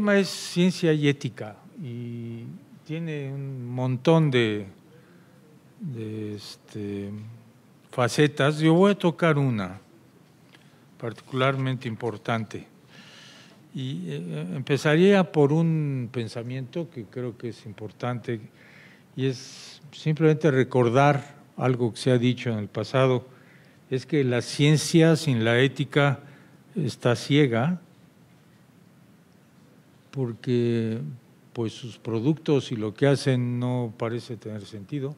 tema es ciencia y ética y tiene un montón de, este, facetas. Yo voy a tocar una particularmente importante. Y eh, empezaría por un pensamiento que creo que es importante y es simplemente recordar algo que se ha dicho en el pasado, es que la ciencia sin la ética está ciega porque pues sus productos y lo que hacen no parece tener sentido,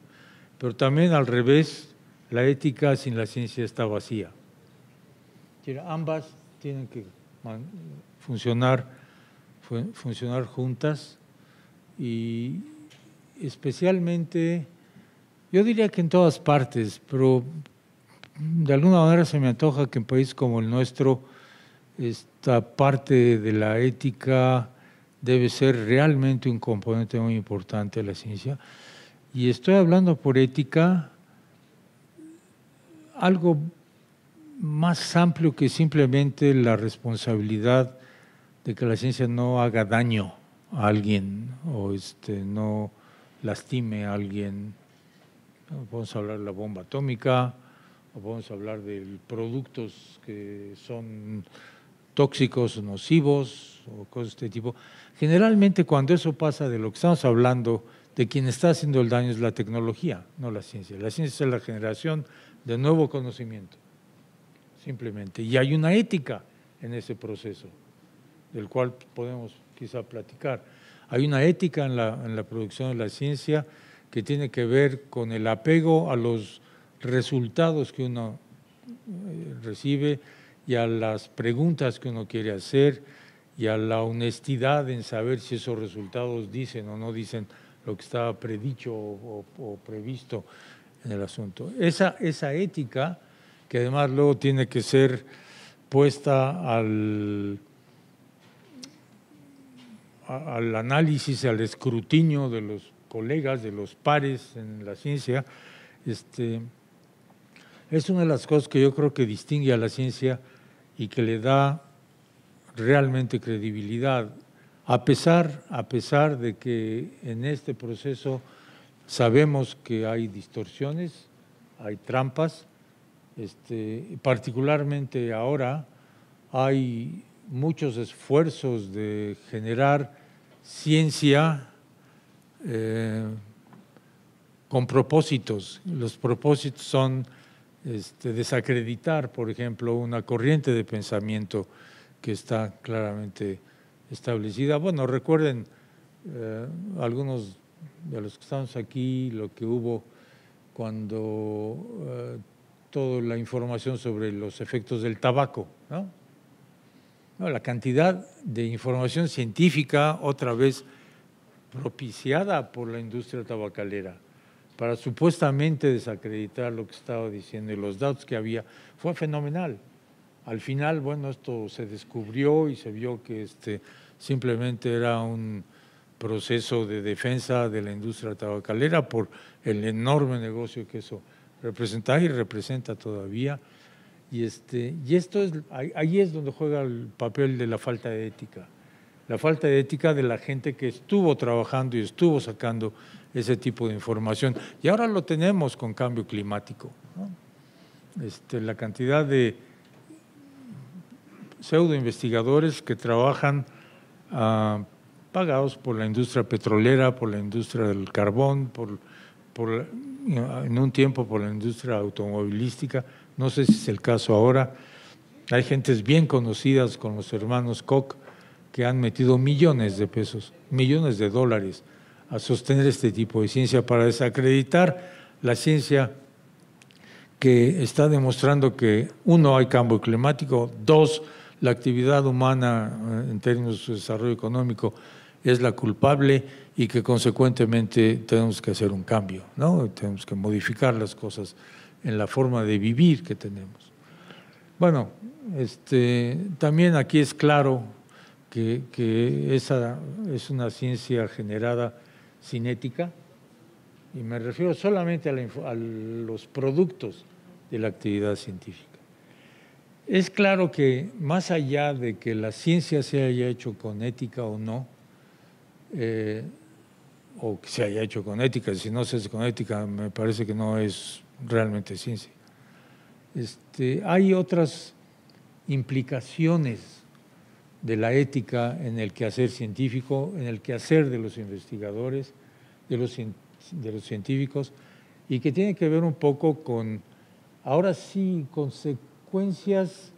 pero también al revés, la ética sin la ciencia está vacía. Ambas tienen que funcionar, funcionar juntas y especialmente, yo diría que en todas partes, pero de alguna manera se me antoja que en países como el nuestro esta parte de la ética debe ser realmente un componente muy importante de la ciencia. Y estoy hablando por ética algo más amplio que simplemente la responsabilidad de que la ciencia no haga daño a alguien o este, no lastime a alguien. Podemos hablar de la bomba atómica, o podemos hablar de productos que son tóxicos, nocivos, o cosas de este tipo, generalmente cuando eso pasa de lo que estamos hablando, de quien está haciendo el daño es la tecnología, no la ciencia. La ciencia es la generación de nuevo conocimiento, simplemente. Y hay una ética en ese proceso, del cual podemos quizá platicar. Hay una ética en la, en la producción de la ciencia que tiene que ver con el apego a los resultados que uno eh, recibe y a las preguntas que uno quiere hacer y a la honestidad en saber si esos resultados dicen o no dicen lo que estaba predicho o, previsto en el asunto. Esa, esa ética, que además luego tiene que ser puesta al, al análisis, al escrutinio de los colegas, de los pares en la ciencia, este, es una de las cosas que yo creo que distingue a la ciencia y que le da realmente credibilidad, a pesar, a pesar de que en este proceso sabemos que hay distorsiones, hay trampas, este, particularmente ahora hay muchos esfuerzos de generar ciencia eh, con propósitos. Los propósitos son este, desacreditar, por ejemplo, una corriente de pensamiento que está claramente establecida. Bueno, recuerden eh, algunos de los que estamos aquí, lo que hubo cuando eh, toda la información sobre los efectos del tabaco, ¿no? La cantidad de información científica, otra vez propiciada por la industria tabacalera, para supuestamente desacreditar lo que estaba diciendo y los datos que había, fue fenomenal. Al final, bueno, esto se descubrió y se vio que este, simplemente era un proceso de defensa de la industria tabacalera por el enorme negocio que eso representaba y representa todavía. Y, este, y esto es, ahí es donde juega el papel de la falta de ética. La falta de ética de la gente que estuvo trabajando y estuvo sacando ese tipo de información. Y ahora lo tenemos con cambio climático. Este, la cantidad de pseudo investigadores que trabajan ah, pagados por la industria petrolera, por la industria del carbón, por, en un tiempo por la industria automovilística, no sé si es el caso ahora. Hay gentes bien conocidas con los hermanos Koch que han metido millones de pesos, millones de dólares a sostener este tipo de ciencia para desacreditar la ciencia que está demostrando que, uno, hay cambio climático, dos, la actividad humana eh, en términos de desarrollo económico es la culpable y que consecuentemente tenemos que hacer un cambio, ¿no? Tenemos que modificar las cosas en la forma de vivir que tenemos. Bueno, este, también aquí es claro que, esa es una ciencia generada cinética y me refiero solamente a los productos de la actividad científica. Es claro que más allá de que la ciencia se haya hecho con ética o no, eh, o que se haya hecho con ética, si no se hace con ética me parece que no es realmente ciencia. Este, hay otras implicaciones de la ética en el quehacer científico, en el quehacer de los investigadores, de los, científicos, y que tiene que ver un poco con, ahora sí, con consecuencias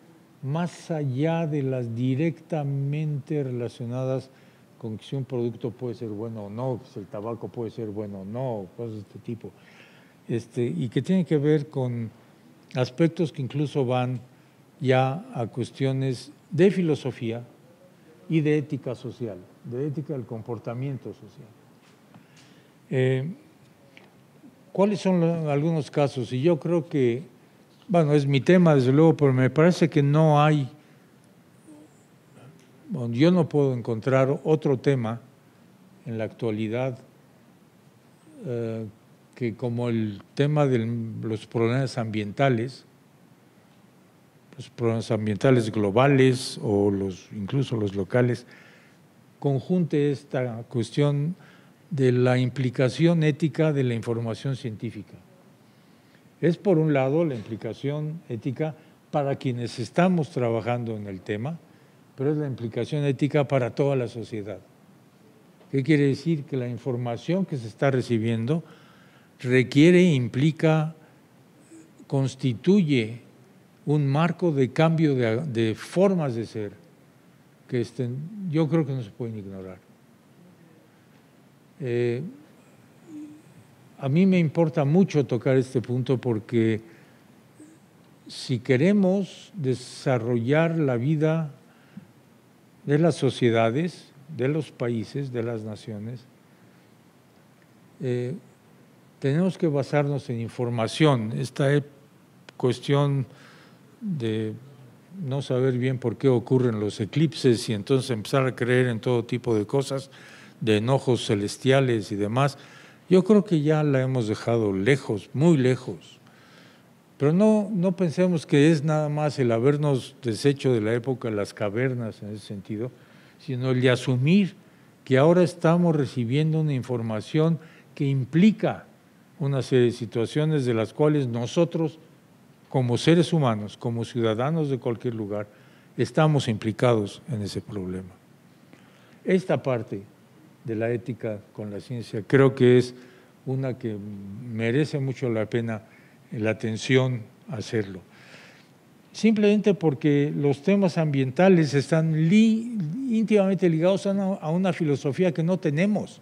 más allá de las directamente relacionadas con si un producto puede ser bueno o no, si el tabaco puede ser bueno o no, cosas de este tipo. Este, y que tienen que ver con aspectos que incluso van ya a cuestiones de filosofía y de ética social, de ética del comportamiento social. Eh, ¿Cuáles son algunos casos? Y yo creo que bueno, es mi tema desde luego, pero me parece que no hay, yo no puedo encontrar otro tema en la actualidad eh, que como el tema de los problemas ambientales, los problemas ambientales globales o los, incluso los locales, conjunte esta cuestión de la implicación ética de la información científica. Es por un lado la implicación ética para quienes estamos trabajando en el tema, pero es la implicación ética para toda la sociedad. ¿Qué quiere decir? Que la información que se está recibiendo requiere, implica, constituye un marco de cambio de, formas de ser que estén, yo creo que no se pueden ignorar. Eh, a mí me importa mucho tocar este punto porque si queremos desarrollar la vida de las sociedades, de los países, de las naciones, eh, tenemos que basarnos en información. Esta e-, cuestión de no saber bien por qué ocurren los eclipses y entonces empezar a creer en todo tipo de cosas, de enojos celestiales y demás yo creo que ya la hemos dejado lejos, muy lejos. Pero no, no pensemos que es nada más el habernos deshecho de la época las cavernas en ese sentido, sino el de asumir que ahora estamos recibiendo una información que implica una serie de situaciones de las cuales nosotros, como seres humanos, como ciudadanos de cualquier lugar, estamos implicados en ese problema. Esta parte de la ética con la ciencia. Creo que es una que merece mucho la pena la atención hacerlo. Simplemente porque los temas ambientales están íntimamente ligados a una, filosofía que no tenemos.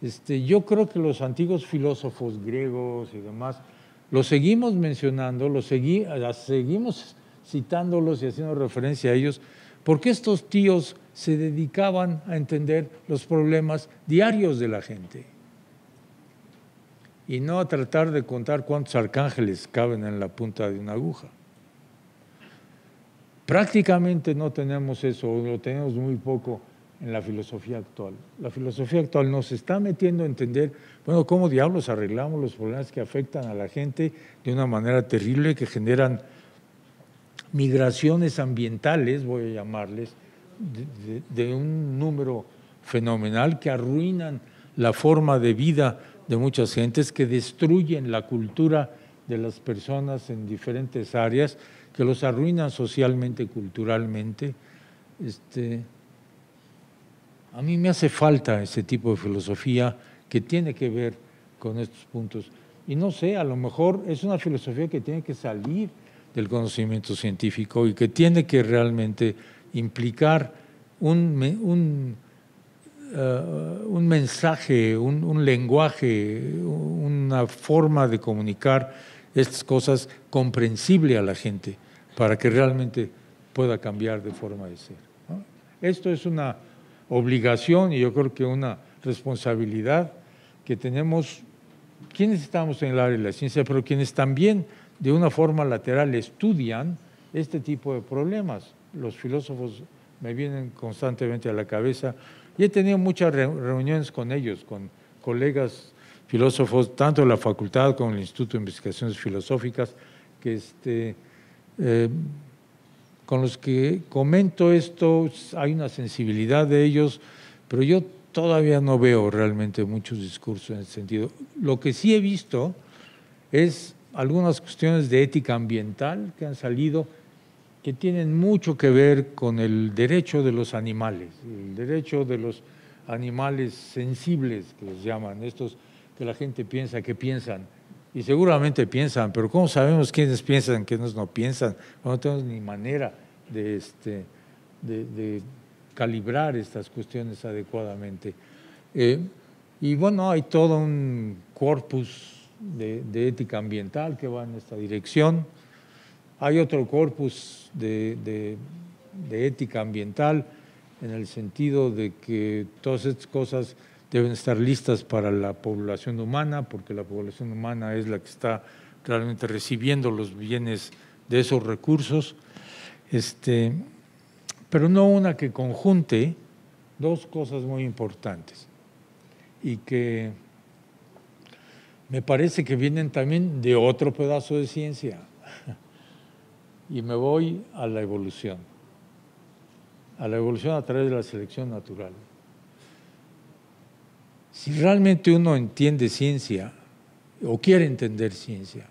Este, yo creo que los antiguos filósofos griegos y demás los seguimos mencionando, los seguimos citándolos y haciendo referencia a ellos, porque estos tíos se dedicaban a entender los problemas diarios de la gente y no a tratar de contar cuántos arcángeles caben en la punta de una aguja. Prácticamente no tenemos eso, lo tenemos muy poco en la filosofía actual. La filosofía actual nos está metiendo a entender, bueno, cómo diablos arreglamos los problemas que afectan a la gente de una manera terrible, que generan migraciones ambientales, voy a llamarles, de, de un número fenomenal que arruinan la forma de vida de muchas gentes, que destruyen la cultura de las personas en diferentes áreas, que los arruinan socialmente, culturalmente. Este, a mí me hace falta ese tipo de filosofía que tiene que ver con estos puntos. Y no sé, a lo mejor es una filosofía que tiene que salir del conocimiento científico y que tiene que realmente implicar un, eh, un mensaje, un, lenguaje, una forma de comunicar estas cosas comprensible a la gente para que realmente pueda cambiar de forma de ser. Esto es una obligación y yo creo que una responsabilidad que tenemos quienes estamos en el área de la ciencia, pero quienes también de una forma lateral estudian este tipo de problemas los filósofos me vienen constantemente a la cabeza y he tenido muchas reuniones con ellos, con colegas filósofos, tanto de la facultad como el Instituto de Investigaciones Filosóficas, que este, eh, con los que comento esto, hay una sensibilidad de ellos, pero yo todavía no veo realmente muchos discursos en ese sentido. Lo que sí he visto es algunas cuestiones de ética ambiental que han salido que tienen mucho que ver con el derecho de los animales, el derecho de los animales sensibles, que los llaman, estos que la gente piensa que piensan, y seguramente piensan, pero ¿cómo sabemos quiénes piensan, quiénes no piensan? No tenemos ni manera este, de, de, calibrar estas cuestiones adecuadamente. Eh, y bueno, hay todo un corpus de ética ambiental que va en esta dirección, hay otro corpus de, ética ambiental en el sentido de que todas estas cosas deben estar listas para la población humana, porque la población humana es la que está realmente recibiendo los bienes de esos recursos, este, pero no una que conjunte dos cosas muy importantes y que me parece que vienen también de otro pedazo de ciencia, y me voy a la evolución, a la evolución a través de la selección natural. Si realmente uno entiende ciencia o quiere entender ciencia,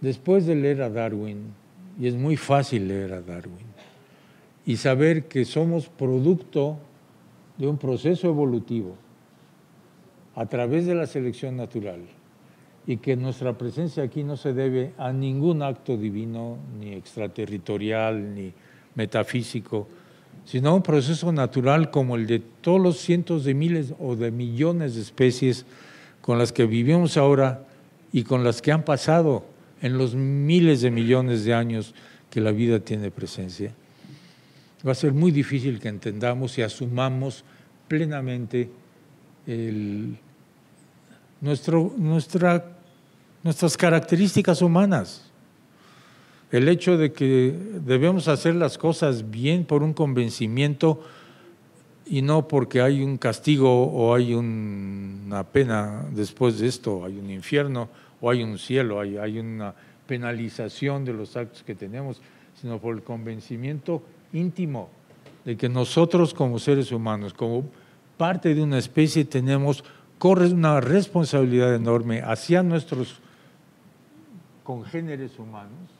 después de leer a Darwin, y es muy fácil leer a Darwin, y saber que somos producto de un proceso evolutivo a través de la selección natural, y que nuestra presencia aquí no se debe a ningún acto divino, ni extraterritorial, ni metafísico, sino a un proceso natural como el de todos los cientos de miles o de millones de especies con las que vivimos ahora y con las que han pasado en los miles de millones de años que la vida tiene presencia. Va a ser muy difícil que entendamos y asumamos plenamente el nuestra, nuestras características humanas. El hecho de que debemos hacer las cosas bien por un convencimiento y no porque hay un castigo o hay una pena después de esto, hay un infierno o hay un cielo, hay, hay una penalización de los actos que tenemos, sino por el convencimiento íntimo de que nosotros como seres humanos, como parte de una especie, tenemos corre una responsabilidad enorme hacia nuestros congéneres humanos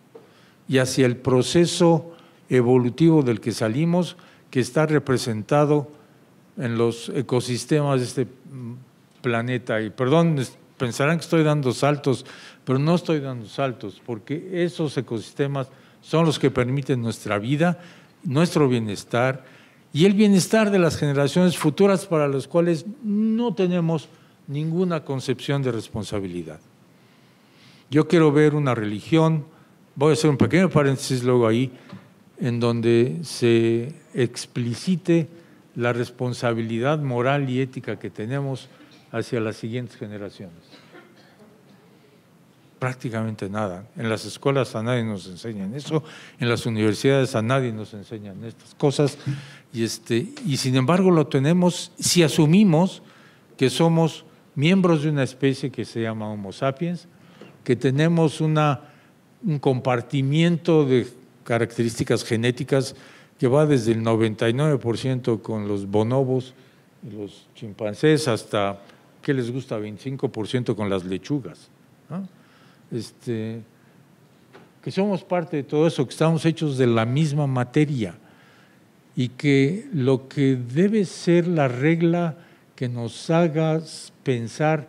y hacia el proceso evolutivo del que salimos, que está representado en los ecosistemas de este planeta. Y perdón, pensarán que estoy dando saltos, pero no estoy dando saltos, porque esos ecosistemas son los que permiten nuestra vida, nuestro bienestar, y el bienestar de las generaciones futuras para las cuales no tenemos ninguna concepción de responsabilidad. Yo quiero ver una religión, voy a hacer un pequeño paréntesis luego ahí, en donde se explicite la responsabilidad moral y ética que tenemos hacia las siguientes generaciones prácticamente nada. En las escuelas a nadie nos enseñan eso, en las universidades a nadie nos enseñan estas cosas, y, este, y sin embargo lo tenemos si asumimos que somos miembros de una especie que se llama Homo sapiens, que tenemos un compartimiento de características genéticas que va desde el 99% con los bonobos y los chimpancés hasta, que les gusta? 25% con las lechugas. Este, que somos parte de todo eso, que estamos hechos de la misma materia y que lo que debe ser la regla que nos haga pensar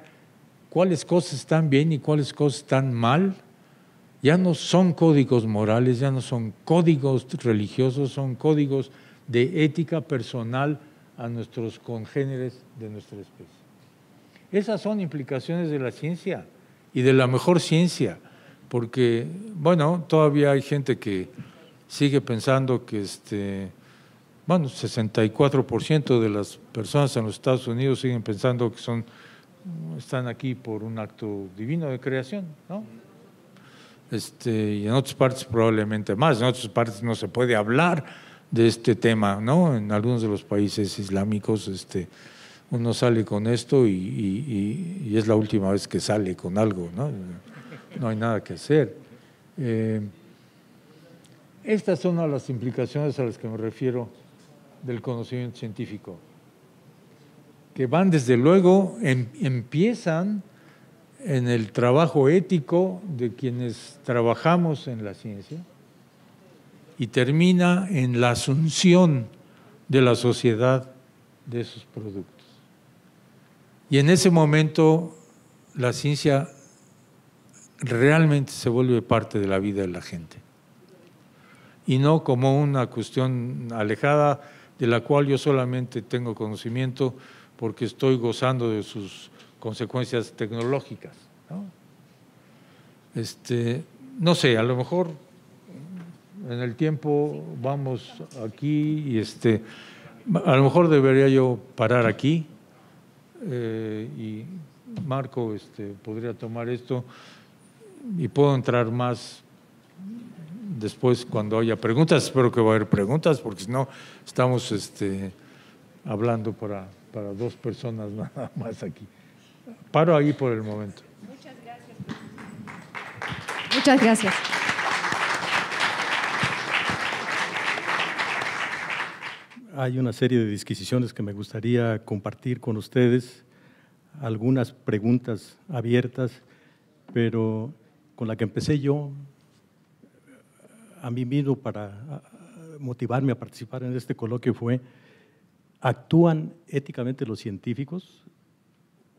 cuáles cosas están bien y cuáles cosas están mal, ya no son códigos morales, ya no son códigos religiosos, son códigos de ética personal a nuestros congéneres de nuestra especie. Esas son implicaciones de la ciencia y de la mejor ciencia, porque, bueno, todavía hay gente que sigue pensando que, este, bueno, 64% de las personas en los Estados Unidos siguen pensando que son, están aquí por un acto divino de creación, ¿no? Este, y en otras partes probablemente más, en otras partes no se puede hablar de este tema, ¿no? En algunos de los países islámicos, este, uno sale con esto y, es la última vez que sale con algo, ¿no? No hay nada que hacer. Eh, estas son las implicaciones a las que me refiero del conocimiento científico, que van desde luego, em, empiezan en el trabajo ético de quienes trabajamos en la ciencia y termina en la asunción de la sociedad de esos productos. Y en ese momento la ciencia realmente se vuelve parte de la vida de la gente. Y no como una cuestión alejada de la cual yo solamente tengo conocimiento porque estoy gozando de sus consecuencias tecnológicas. ¿no? Este, no sé, a lo mejor en el tiempo vamos aquí y este, a lo mejor debería yo parar aquí. Eh, y Marco este, podría tomar esto y puedo entrar más después cuando haya preguntas. Espero que va a haber preguntas porque si no estamos este, hablando para, para dos personas nada más aquí. Paro ahí por el momento. Muchas gracias. Muchas gracias. hay una serie de disquisiciones que me gustaría compartir con ustedes, algunas preguntas abiertas, pero con la que empecé yo a mí mismo para motivarme a participar en este coloquio fue, ¿actúan éticamente los científicos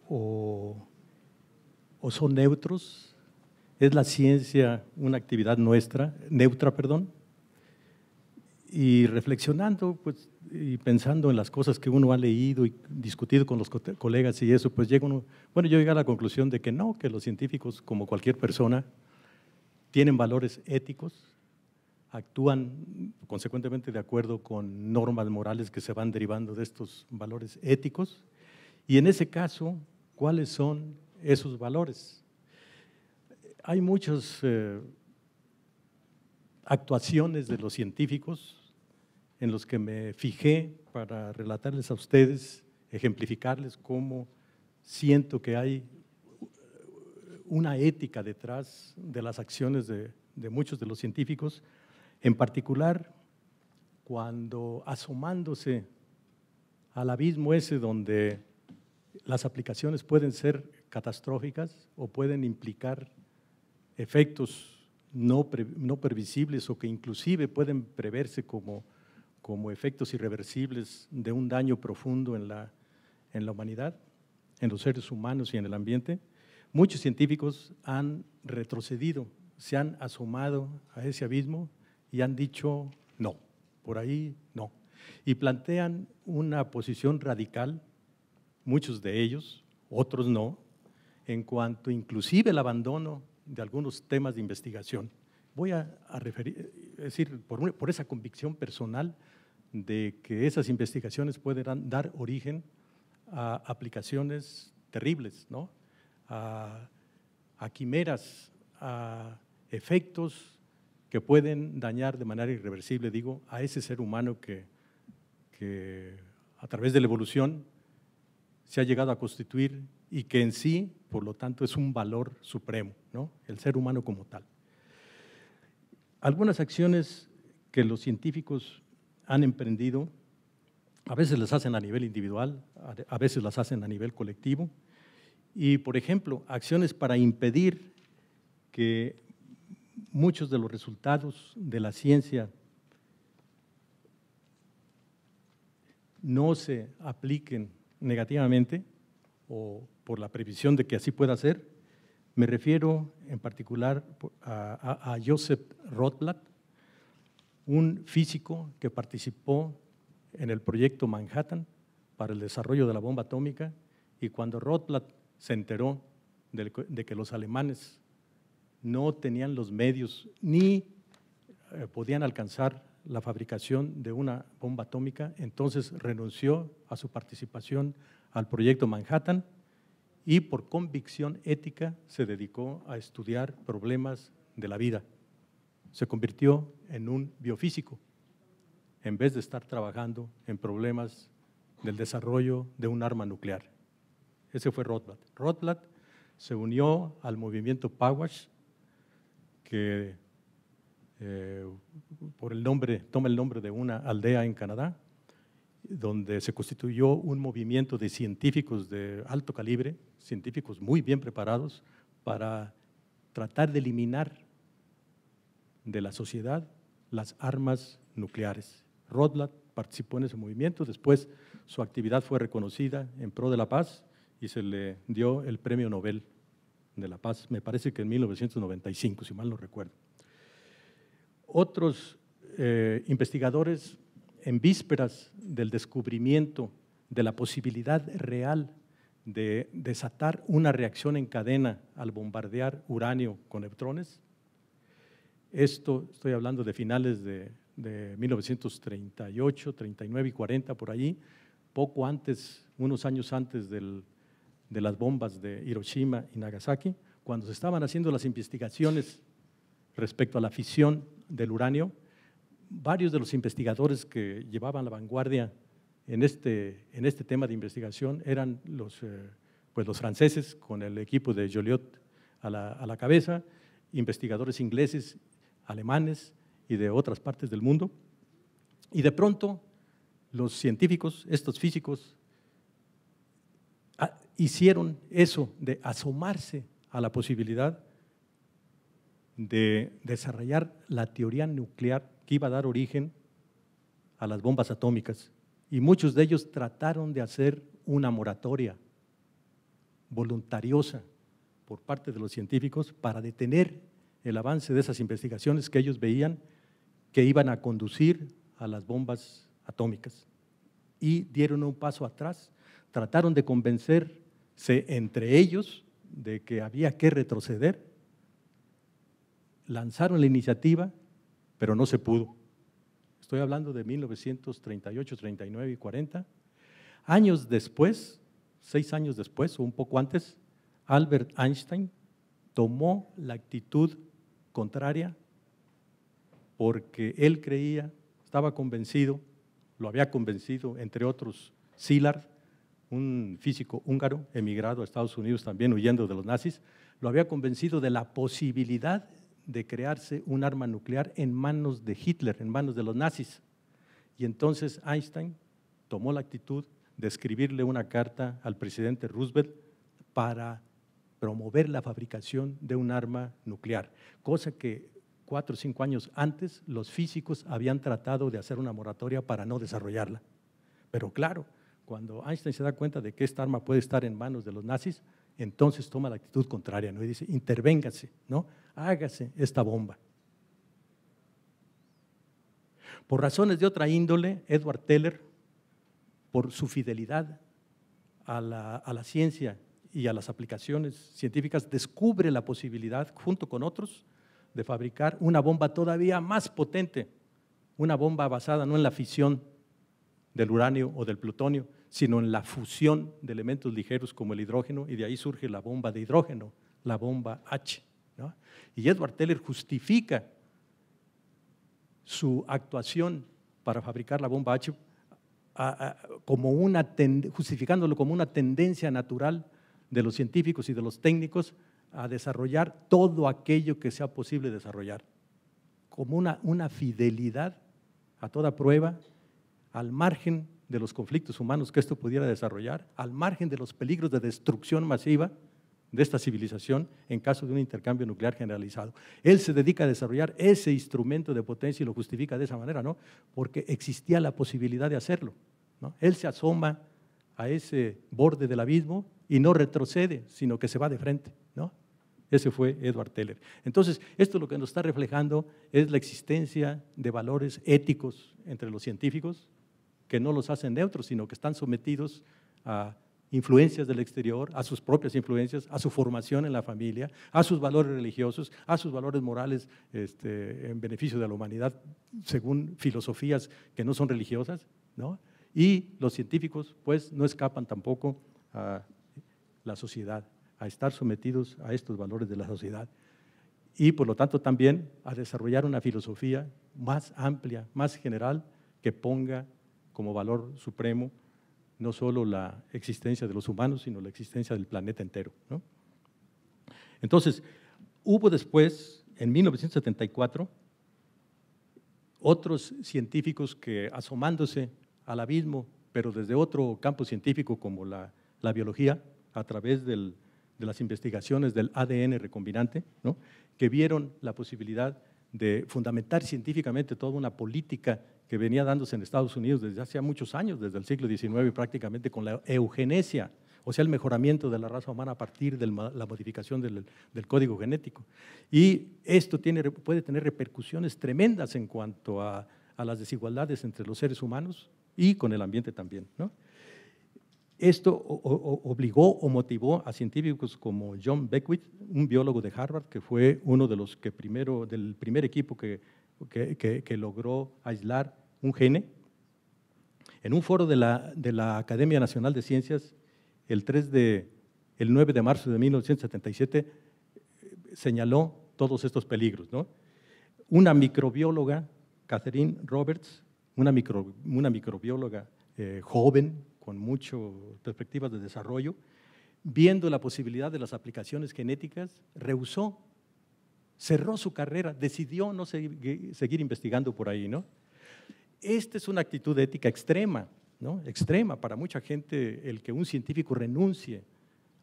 o, son neutros? ¿Es la ciencia una actividad nuestra, neutra, perdón? y reflexionando pues, y pensando en las cosas que uno ha leído y discutido con los colegas y eso, pues llega uno, bueno, yo llegué a la conclusión de que no, que los científicos, como cualquier persona, tienen valores éticos, actúan consecuentemente de acuerdo con normas morales que se van derivando de estos valores éticos. Y en ese caso, ¿cuáles son esos valores? Hay muchas eh, actuaciones de los científicos en los que me fijé para relatarles a ustedes, ejemplificarles cómo siento que hay una ética detrás de las acciones de, de muchos de los científicos, en particular cuando asomándose al abismo ese donde las aplicaciones pueden ser catastróficas o pueden implicar efectos no, no previsibles o que inclusive pueden preverse como como efectos irreversibles de un daño profundo en la, en la humanidad, en los seres humanos y en el ambiente, muchos científicos han retrocedido, se han asomado a ese abismo y han dicho no, por ahí no. Y plantean una posición radical, muchos de ellos, otros no, en cuanto inclusive el abandono de algunos temas de investigación. Voy a, referir, es decir, por, por esa convicción personal, de que esas investigaciones pueden dar origen a aplicaciones terribles, a, quimeras, a efectos que pueden dañar de manera irreversible, digo, a ese ser humano que, a través de la evolución se ha llegado a constituir y que en sí, por lo tanto, es un valor supremo, ¿no? el ser humano como tal. Algunas acciones que los científicos han emprendido, a veces las hacen a nivel individual, a veces las hacen a nivel colectivo, y por ejemplo, acciones para impedir que muchos de los resultados de la ciencia no se apliquen negativamente o por la previsión de que así pueda ser. Me refiero en particular a, Joseph Rothblatt, un físico que participó en el proyecto Manhattan para el desarrollo de la bomba atómica y cuando Rotblat se enteró de que los alemanes no tenían los medios ni eh, podían alcanzar la fabricación de una bomba atómica, entonces renunció a su participación al proyecto Manhattan y por convicción ética se dedicó a estudiar problemas de la vida se convirtió en un biofísico, en vez de estar trabajando en problemas del desarrollo de un arma nuclear. Ese fue Rotblat. Rotblat se unió al movimiento Pawash, que eh, por el nombre, toma el nombre de una aldea en Canadá, donde se constituyó un movimiento de científicos de alto calibre, científicos muy bien preparados para tratar de eliminar de la sociedad las armas nucleares. Rodlat participó en ese movimiento, después su actividad fue reconocida en pro de la paz y se le dio el Premio Nobel de la Paz, me parece que en 1995, si mal no recuerdo. Otros eh, investigadores, en vísperas del descubrimiento de la posibilidad real de desatar una reacción en cadena al bombardear uranio con neutrones, esto estoy hablando de finales de, 1938, 39 y 40 por allí, poco antes, unos años antes de las bombas de Hiroshima y Nagasaki, cuando se estaban haciendo las investigaciones respecto a la fisión del uranio, varios de los investigadores que llevaban la vanguardia en este, en este tema de investigación eran los, eh, pues los franceses, con el equipo de Joliot a la, a la, cabeza, investigadores ingleses alemanes y de otras partes del mundo. Y de pronto los científicos, estos físicos, ah, hicieron eso de asomarse a la posibilidad de desarrollar la teoría nuclear que iba a dar origen a las bombas atómicas. Y muchos de ellos trataron de hacer una moratoria voluntariosa por parte de los científicos para detener el avance de esas investigaciones que ellos veían que iban a conducir a las bombas atómicas. Y dieron un paso atrás, trataron de convencerse entre ellos de que había que retroceder, lanzaron la iniciativa, pero no se pudo. Estoy hablando de 1938, 39 y 40. Años después, seis años después o un poco antes, Albert Einstein tomó la actitud contraria porque él creía, estaba convencido, lo había convencido, entre otros, Szilard, un físico húngaro, emigrado a Estados Unidos también huyendo de los nazis, lo había convencido de la posibilidad de crearse un arma nuclear en manos de Hitler, en manos de los nazis. Y entonces Einstein tomó la actitud de escribirle una carta al presidente Roosevelt para promover la fabricación de un arma nuclear, cosa que cuatro o cinco años antes los físicos habían tratado de hacer una moratoria para no desarrollarla. Pero claro, cuando Einstein se da cuenta de que esta arma puede estar en manos de los nazis, entonces toma la actitud contraria ¿no? y dice, intervéngase, ¿no? hágase esta bomba. Por razones de otra índole, Edward Teller, por su fidelidad a la, a la ciencia y a las aplicaciones científicas, descubre la posibilidad, junto con otros, de fabricar una bomba todavía más potente, una bomba basada no en la fisión del uranio o del plutonio, sino en la fusión de elementos ligeros como el hidrógeno, y de ahí surge la bomba de hidrógeno, la bomba H. Y Edward Teller justifica su actuación para fabricar la bomba H como una justificándolo como una tendencia natural de los científicos y de los técnicos a desarrollar todo aquello que sea posible desarrollar, como una, fidelidad a toda prueba, al margen de los conflictos humanos que esto pudiera desarrollar, al margen de los peligros de destrucción masiva de esta civilización en caso de un intercambio nuclear generalizado. Él se dedica a desarrollar ese instrumento de potencia y lo justifica de esa manera, ¿no? Porque existía la posibilidad de hacerlo. Él se asoma a ese borde del abismo y no retrocede, sino que se va de frente, ¿no? Ese fue Edward Teller. Entonces, esto lo que nos está reflejando es la existencia de valores éticos entre los científicos, que no los hacen neutros, sino que están sometidos a influencias del exterior, a sus propias influencias, a su formación en la familia, a sus valores religiosos, a sus valores morales este, en beneficio de la humanidad, según filosofías que no son religiosas, ¿no? Y los científicos, pues, no escapan tampoco a la sociedad, a estar sometidos a estos valores de la sociedad y por lo tanto también a desarrollar una filosofía más amplia, más general, que ponga como valor supremo no solo la existencia de los humanos, sino la existencia del planeta entero. Entonces, hubo después, en 1974, otros científicos que asomándose al abismo, pero desde otro campo científico como la biología, a través de las investigaciones del ADN recombinante, que vieron la posibilidad de fundamentar científicamente toda una política que venía dándose en Estados Unidos desde hace muchos años, desde el siglo XIX prácticamente con la eugenesia, o sea, el mejoramiento de la raza humana a partir de la modificación del, código genético. Y esto puede tener repercusiones tremendas en cuanto a, las desigualdades entre los seres humanos y con el ambiente también. Esto obligó o motivó a científicos como John Beckwith, un biólogo de Harvard, que fue uno de los que primero, del primer equipo que, que, logró aislar un gene. En un foro de la, de la, Academia Nacional de Ciencias, el, 3 de, el 9 de marzo de 1977, eh, señaló todos estos peligros. ¿no? Una microbióloga, Catherine Roberts, una, una microbióloga eh, joven, con muchas perspectivas de desarrollo, viendo la posibilidad de las aplicaciones genéticas, rehusó, cerró su carrera, decidió no seguir investigando por ahí, ¿no? Esta es una actitud ética extrema, ¿no? Extrema para mucha gente el que un científico renuncie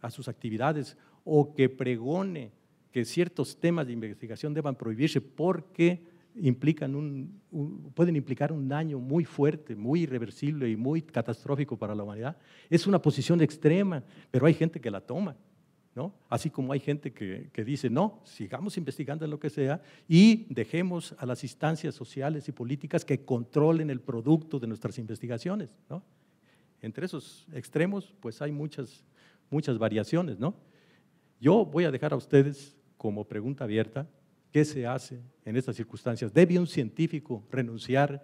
a sus actividades o que pregone que ciertos temas de investigación deban prohibirse porque implican un, pueden implicar un daño muy fuerte, muy irreversible y muy catastrófico para la humanidad. Es una posición extrema, pero hay gente que la toma. ¿No? Así como hay gente que, dice, no, sigamos investigando en lo que sea y dejemos a las instancias sociales y políticas que controlen el producto de nuestras investigaciones, Entre esos extremos, pues hay muchas, muchas variaciones, ¿no? Yo voy a dejar a ustedes como pregunta abierta ¿Qué se hace en estas circunstancias? ¿Debe un científico renunciar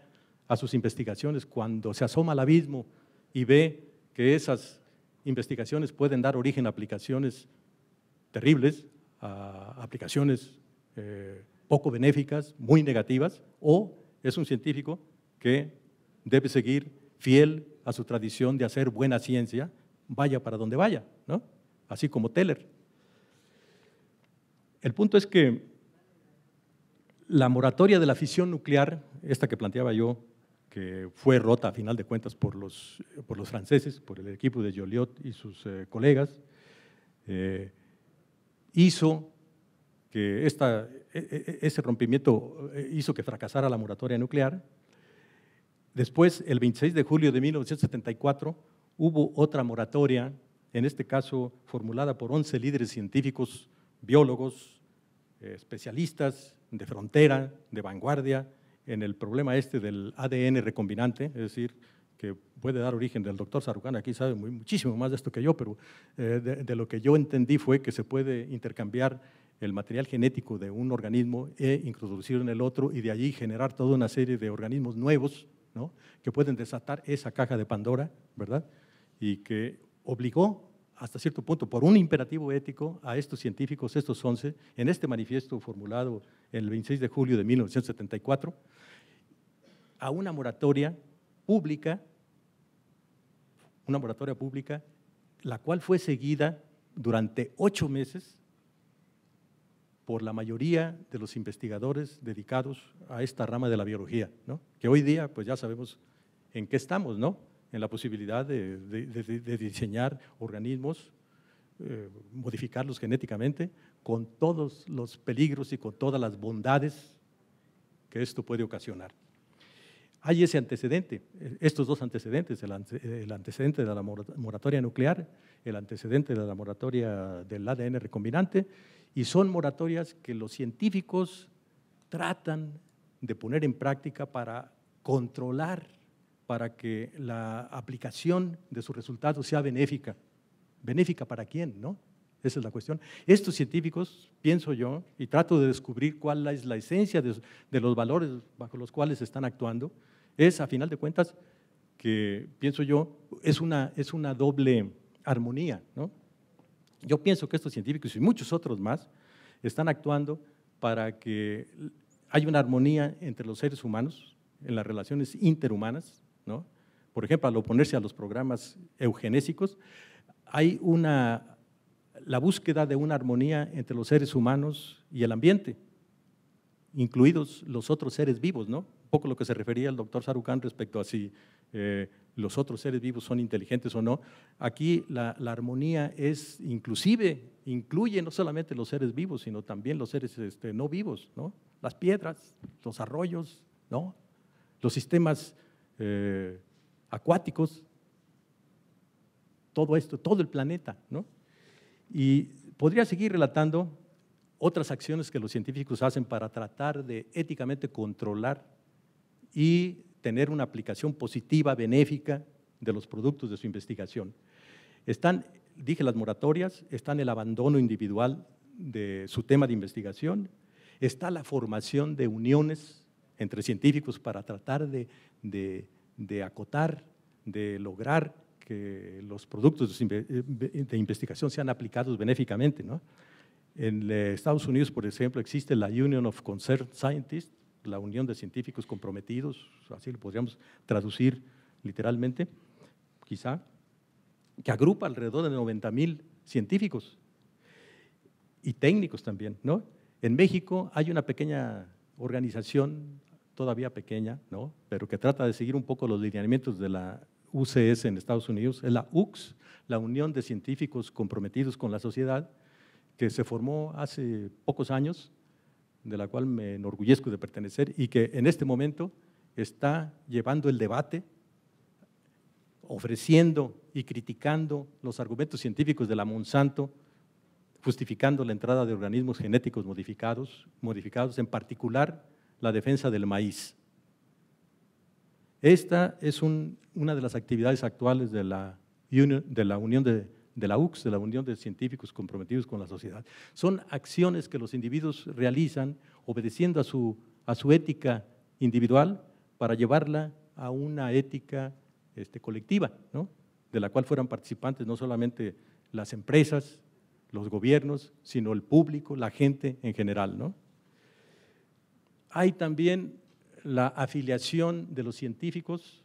a sus investigaciones cuando se asoma al abismo y ve que esas investigaciones pueden dar origen a aplicaciones terribles, a aplicaciones eh, poco benéficas, muy negativas, o es un científico que debe seguir fiel a su tradición de hacer buena ciencia, vaya para donde vaya, ¿no? así como Teller. El punto es que la moratoria de la fisión nuclear, esta que planteaba yo, que fue rota a final de cuentas por los, franceses, por el equipo de Joliot y sus eh, colegas, eh, hizo que e, e, e, ese rompimiento eh, hizo que fracasara la moratoria nuclear. Después, el 26 de julio de 1974, hubo otra moratoria, en este caso formulada por 11 líderes científicos, biólogos, especialistas, de frontera, de vanguardia, en el problema este del ADN recombinante, es decir, que puede dar origen del doctor Sarucán, aquí sabe muy, muchísimo más de esto que yo, pero eh, de, lo que yo entendí fue que se puede intercambiar el material genético de un organismo e introducirlo en el otro y de allí generar toda una serie de organismos nuevos que pueden desatar esa caja de Pandora, ¿verdad? Y que obligó hasta cierto punto, por un imperativo ético, a estos científicos, estos 11, en este manifiesto formulado el 26 de julio de 1974, a una moratoria pública, una moratoria pública, la cual fue seguida durante ocho meses por la mayoría de los investigadores dedicados a esta rama de la biología, que hoy día pues ya sabemos en qué estamos, ¿no? en la posibilidad de, diseñar organismos, eh, modificarlos genéticamente, con todos los peligros y con todas las bondades que esto puede ocasionar. Hay ese antecedente, eh, estos dos antecedentes, el antecedente de la moratoria nuclear, el antecedente de la moratoria del ADN recombinante, y son moratorias que los científicos tratan de poner en práctica para controlar para que la aplicación de sus resultados sea benéfica. ¿Benéfica para quién? ¿No? Esa es la cuestión. Estos científicos, pienso yo, y trato de descubrir cuál es la esencia de, los valores bajo los cuales están actuando, es, a final de cuentas, que pienso yo, es una, es una doble armonía. ¿no? Yo pienso que estos científicos y muchos otros más están actuando para que haya una armonía entre los seres humanos, en las relaciones interhumanas, por ejemplo, al oponerse a los programas eugenésicos, hay una, la búsqueda de una armonía entre los seres humanos y el ambiente, incluidos los otros seres vivos, ¿no? Un poco lo que se refería el doctor Sarukan respecto a si eh, los otros seres vivos son inteligentes o no. Aquí la, armonía es inclusive, incluye no solamente los seres vivos, sino también los seres este, no vivos, ¿no? Las piedras, los arroyos, ¿no? Los sistemas eh, acuáticos, todo esto, todo el planeta. ¿no? Y podría seguir relatando otras acciones que los científicos hacen para tratar de éticamente controlar y tener una aplicación positiva, benéfica de los productos de su investigación. Están, dije, las moratorias, están el abandono individual de su tema de investigación, está la formación de uniones entre científicos para tratar de, acotar, de lograr que los productos de eh, investigación sean aplicados benéficamente. ¿no? En eh, Estados Unidos, por ejemplo, existe la Union of Concerned Scientists, la unión de científicos comprometidos, así lo podríamos traducir literalmente, quizá, que agrupa alrededor de 90 mil científicos y técnicos también. ¿no? En México hay una pequeña organización todavía pequeña, ¿no? pero que trata de seguir un poco los lineamientos de la UCS en Estados Unidos, es la ux la Unión de Científicos Comprometidos con la Sociedad, que se formó hace pocos años, de la cual me enorgullezco de pertenecer y que en este momento está llevando el debate, ofreciendo y criticando los argumentos científicos de la Monsanto, justificando la entrada de organismos genéticos modificados, modificados en particular la defensa del maíz. Esta es una de las actividades actuales de la, de la Unión de, la UCS, de la Unión de Científicos Comprometidos con la Sociedad. Son acciones que los individuos realizan obedeciendo a su, ética individual para llevarla a una ética este, colectiva, de la cual fueran participantes no solamente las empresas, los gobiernos, sino el público, la gente en general. ¿no? Hay también la afiliación de los científicos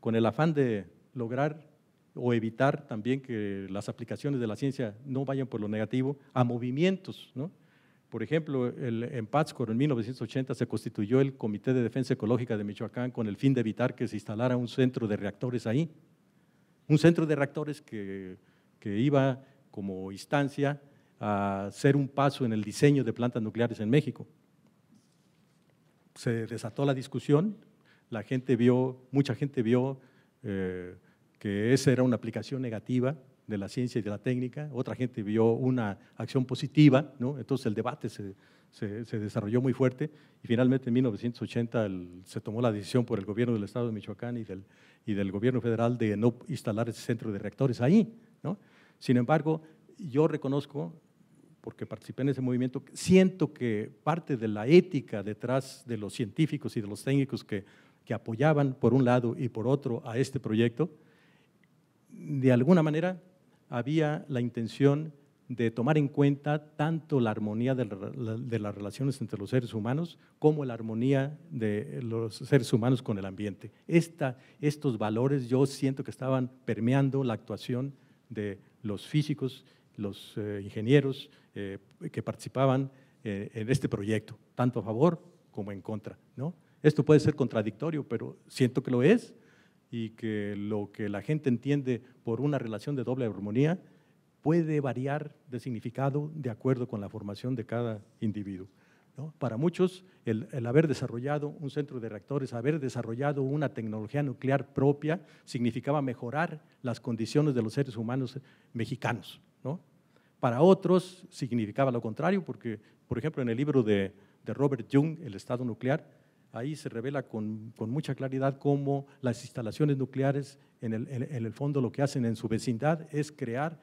con el afán de lograr o evitar también que las aplicaciones de la ciencia no vayan por lo negativo a movimientos. Por ejemplo, en Pátzcuaro en 1980 se constituyó el Comité de Defensa Ecológica de Michoacán con el fin de evitar que se instalara un centro de reactores ahí. Un centro de reactores que, que iba como instancia a ser un paso en el diseño de plantas nucleares en México se desató la discusión, la gente vio, mucha gente vio eh, que esa era una aplicación negativa de la ciencia y de la técnica, otra gente vio una acción positiva, entonces el debate se, desarrolló muy fuerte y finalmente en 1980 se tomó la decisión por el gobierno del Estado de Michoacán y del, y del gobierno federal de no instalar ese centro de reactores ahí. Sin embargo, yo reconozco porque participé en ese movimiento, siento que parte de la ética detrás de los científicos y de los técnicos que, apoyaban por un lado y por otro a este proyecto, de alguna manera había la intención de tomar en cuenta tanto la armonía de, las relaciones entre los seres humanos como la armonía de los seres humanos con el ambiente. estos valores yo siento que estaban permeando la actuación de los físicos los eh, ingenieros eh, que participaban eh, en este proyecto, tanto a favor como en contra. ¿no? Esto puede ser contradictorio, pero siento que lo es y que lo que la gente entiende por una relación de doble armonía puede variar de significado de acuerdo con la formación de cada individuo. ¿no? Para muchos, el, haber desarrollado un centro de reactores, haber desarrollado una tecnología nuclear propia, significaba mejorar las condiciones de los seres humanos mexicanos. Para otros significaba lo contrario, porque, por ejemplo, en el libro de, Robert Jung, El Estado Nuclear, ahí se revela con, mucha claridad cómo las instalaciones nucleares, en el, fondo, lo que hacen en su vecindad es crear,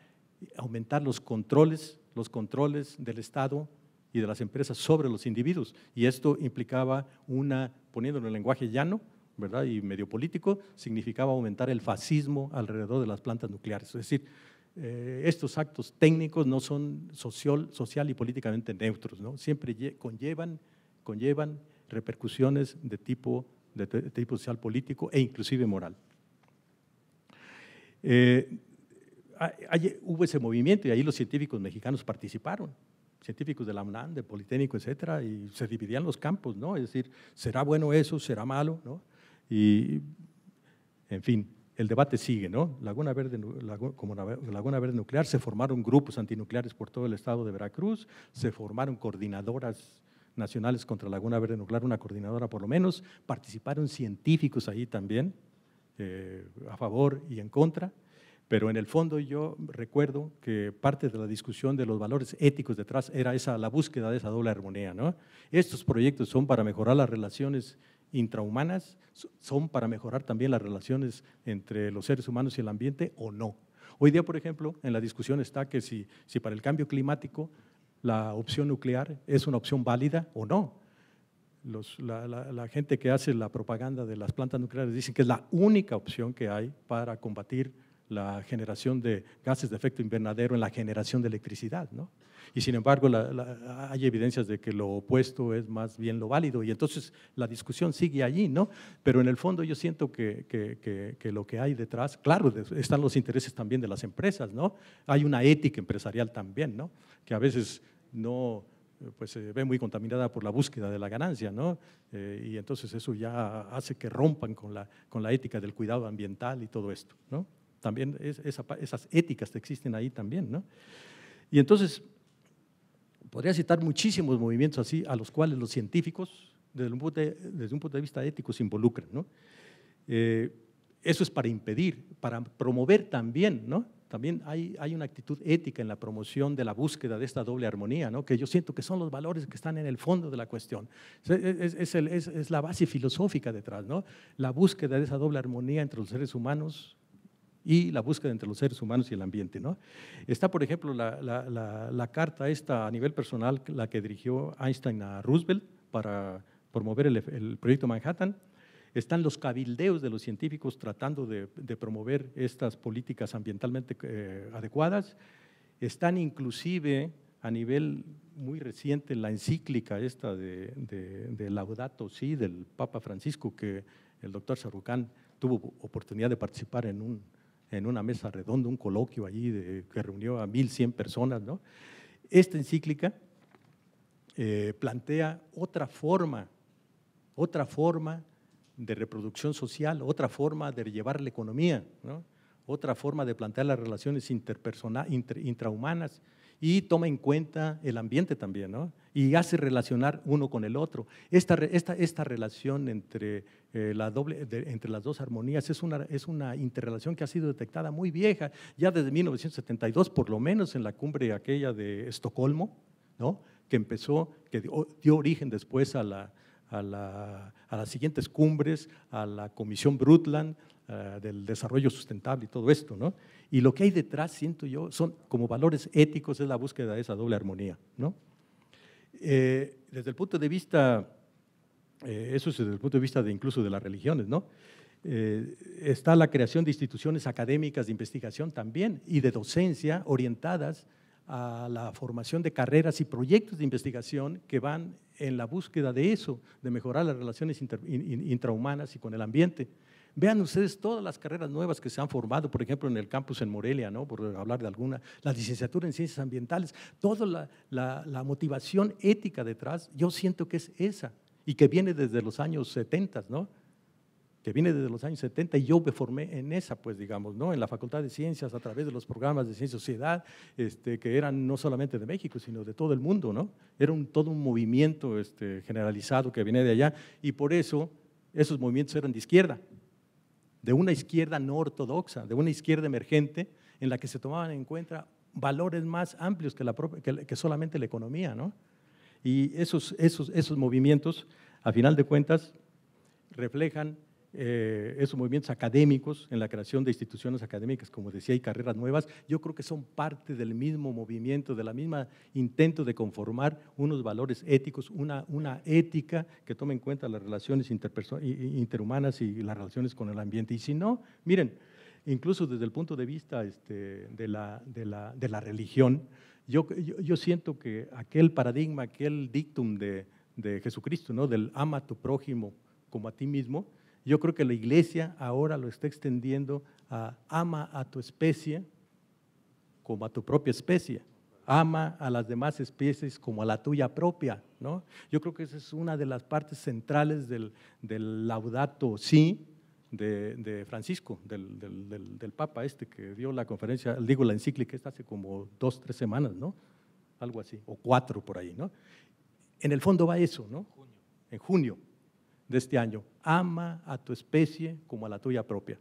aumentar los controles, los controles del Estado y de las empresas sobre los individuos. Y esto implicaba una, poniéndolo en lenguaje llano, ¿verdad? Y medio político, significaba aumentar el fascismo alrededor de las plantas nucleares. Es decir, eh, estos actos técnicos no son social, social y políticamente neutros, ¿no? siempre conllevan, conllevan repercusiones de tipo, de, tipo social político e inclusive moral. Eh, hubo ese movimiento y ahí los científicos mexicanos participaron, científicos de la UNAM, de Politécnico, etcétera, y se dividían los campos, ¿no? Es decir, ¿será bueno eso? ¿Será malo? Y, en fin, el debate sigue, ¿no? Laguna Verde, como Laguna Verde Nuclear, se formaron grupos antinucleares por todo el estado de Veracruz, se formaron coordinadoras nacionales contra Laguna Verde Nuclear, una coordinadora por lo menos, participaron científicos ahí también, eh, a favor y en contra, pero en el fondo yo recuerdo que parte de la discusión de los valores éticos detrás era esa, la búsqueda de esa doble armonía. ¿no? Estos proyectos son para mejorar las relaciones intrahumanas son para mejorar también las relaciones entre los seres humanos y el ambiente o no. Hoy día, por ejemplo, en la discusión está que si, si para el cambio climático la opción nuclear es una opción válida o no. la, gente que hace la propaganda de las plantas nucleares dice que es la única opción que hay para combatir la generación de gases de efecto invernadero en la generación de electricidad. ¿no? Y sin embargo, hay evidencias de que lo opuesto es más bien lo válido y entonces la discusión sigue allí, ¿no? Pero en el fondo yo siento que, lo que hay detrás, claro, están los intereses también de las empresas, ¿no? Hay una ética empresarial también, ¿no? Que a veces no pues se ve muy contaminada por la búsqueda de la ganancia, ¿no? Eh, y entonces eso ya hace que rompan con la, con la ética del cuidado ambiental y todo esto, ¿no? También es, esas éticas que existen ahí también, Y entonces, podría citar muchísimos movimientos así a los cuales los científicos, desde un punto de, vista ético, se involucran, ¿no? Eh, eso es para impedir, para promover también, ¿no? También hay, hay, una actitud ética en la promoción de la búsqueda de esta doble armonía, ¿no? que yo siento que son los valores que están en el fondo de la cuestión. Es, la base filosófica detrás, ¿no? la búsqueda de esa doble armonía entre los seres humanos y la búsqueda entre los seres humanos y el ambiente. ¿no? Está, por ejemplo, la, la, la, carta esta a nivel personal, la que dirigió Einstein a Roosevelt para promover el, proyecto Manhattan. Están los cabildeos de los científicos tratando de, de promover estas políticas ambientalmente eh, adecuadas. Están inclusive a nivel muy reciente la encíclica esta de, de, Laudato Si del Papa Francisco, que el doctor Sarukán tuvo oportunidad de participar en un, en una mesa redonda, un coloquio allí que reunió a 1.100 personas. ¿no? Esta encíclica eh, plantea otra forma, otra forma de reproducción social, otra forma de llevar la economía, otra forma de plantear las relaciones interpersonales, intrahumanas, y toma en cuenta el ambiente también, ¿no? Y hace relacionar uno con el otro. Esta, esta, esta relación entre, eh, la doble, entre las dos armonías es una, es una interrelación que ha sido detectada muy vieja, ya desde 1972, por lo menos en la cumbre aquella de Estocolmo, ¿no? que empezó, que dio, origen después a la, a, la, a, las siguientes cumbres, a la Comisión Brundtland, eh, del desarrollo sustentable y todo esto, ¿no? Y lo que hay detrás, siento yo, son como valores éticos, es la búsqueda de esa doble armonía, ¿no? Eh, desde el punto de vista, eh, eso es desde el punto de vista de incluso de las religiones, ¿no? está la creación de instituciones académicas de investigación también y de docencia orientadas a la formación de carreras y proyectos de investigación que van en la búsqueda de eso, de mejorar las relaciones intrahumanas y con el ambiente. Vean ustedes todas las carreras nuevas que se han formado, por ejemplo, en el campus en Morelia, ¿no? por hablar de alguna, la licenciatura en ciencias ambientales, toda la, motivación ética detrás, yo siento que es esa y que viene desde los años 70, ¿no? que viene desde los años 70 y yo me formé en esa, pues digamos, ¿no? en la Facultad de Ciencias a través de los programas de Ciencia y Sociedad, este, que eran no solamente de México, sino de todo el mundo, ¿no? Era un, todo un movimiento este, generalizado que viene de allá y por eso esos movimientos eran de izquierda, de una izquierda no ortodoxa, de una izquierda emergente en la que se tomaban en cuenta valores más amplios que, la solamente la economía. ¿no? Y esos, esos, esos movimientos, a final de cuentas, reflejan eh, esos movimientos académicos en la creación de instituciones académicas, como decía, y carreras nuevas, yo creo que son parte del mismo movimiento, de la misma intento de conformar unos valores éticos, una, una ética que tome en cuenta las relaciones interhumanas y las relaciones con el ambiente. Y si no, miren, incluso desde el punto de vista este, de, la, de, la, de, la, religión, yo, yo, siento que aquel paradigma, aquel dictum de, de Jesucristo, ¿no? del ama a tu prójimo como a ti mismo, yo creo que la iglesia ahora lo está extendiendo a ama a tu especie como a tu propia especie. Ama a las demás especies como a la tuya propia. ¿no? Yo creo que esa es una de las partes centrales del, del laudato sí, de, de, Francisco, del, del, del, Papa este que dio la conferencia, digo la encíclica esta hace como dos, tres semanas, ¿no? Algo así, o cuatro por ahí, ¿no? En el fondo va eso, ¿no? En junio de este año. Ama a tu especie como a la tuya propia.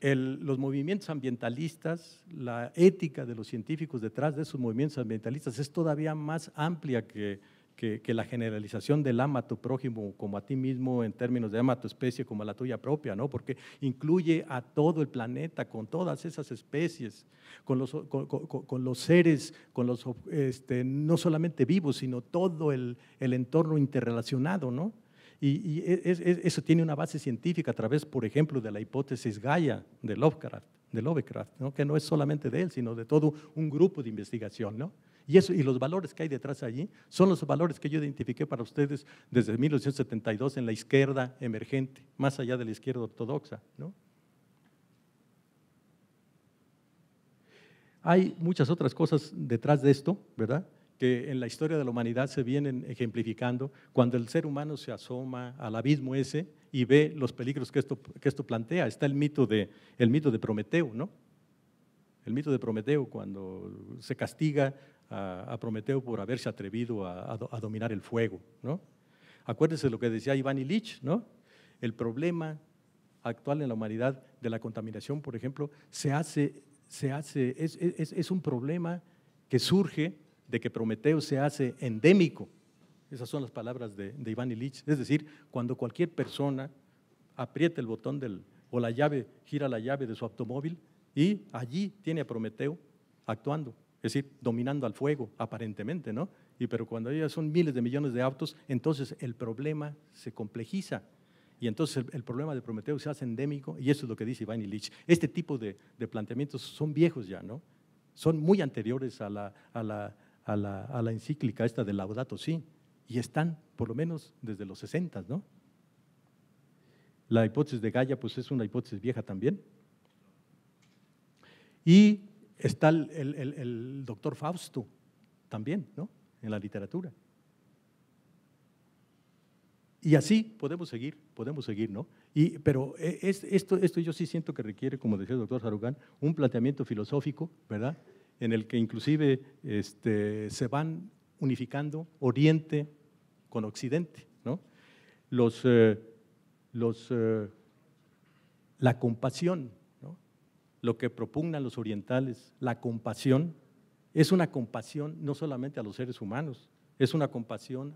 los movimientos ambientalistas, la ética de los científicos detrás de esos movimientos ambientalistas es todavía más amplia que, que, la generalización del ama a tu prójimo como a ti mismo en términos de ama a tu especie como a la tuya propia, ¿no? Porque incluye a todo el planeta, con todas esas especies, con los, con, los seres, con los este, no solamente vivos, sino todo el, el entorno interrelacionado, ¿no? Y, e, e, eso tiene una base científica a través, por ejemplo, de la hipótesis Gaia de Lovecraft, de Lovecraft ¿no? que no es solamente de él, sino de todo un grupo de investigación, ¿no? Y, los valores que hay detrás allí son los valores que yo identifiqué para ustedes desde 1972 en la izquierda emergente, más allá de la izquierda ortodoxa. Hay muchas otras cosas detrás de esto, ¿verdad? que en la historia de la humanidad se vienen ejemplificando cuando el ser humano se asoma al abismo ese y ve los peligros que esto, esto plantea. Está el mito, de, el mito de Prometeo, ¿no? El mito de Prometeo, cuando se castiga a, Prometeo por haberse atrevido a, dominar el fuego. ¿no? Acuérdense lo que decía Iván Illich, ¿no? el problema actual en la humanidad de la contaminación, por ejemplo, se hace, es, un problema que surge de que Prometeo se hace endémico. Esas son las palabras de, de, Iván Illich. Es decir, cuando cualquier persona aprieta el botón o la llave, gira la llave de su automóvil y allí tiene a Prometeo actuando es decir, dominando al fuego, aparentemente, ¿no? Y pero cuando ya son miles de millones de autos, entonces el problema se complejiza. Y entonces el, problema de Prometeo se hace endémico, y eso es lo que dice Iván Illich. Este tipo de, planteamientos son viejos ya, ¿no? Son muy anteriores a la, a la, la, encíclica esta de Laudato Si, y están por lo menos desde los 60, ¿no? La hipótesis de Gaia, pues es una hipótesis vieja también. Y Está el, doctor Fausto también, ¿no? En la literatura. Y así podemos seguir, podemos seguir, ¿no? Y, pero eh, es, esto, esto yo sí siento que requiere, como decía el doctor Sarugán, un planteamiento filosófico, ¿verdad? En el que inclusive este, se van unificando Oriente con Occidente, ¿no? Los, eh, los, eh, la compasión lo que propugnan los orientales, la compasión, es una compasión no solamente a los seres humanos, es una compasión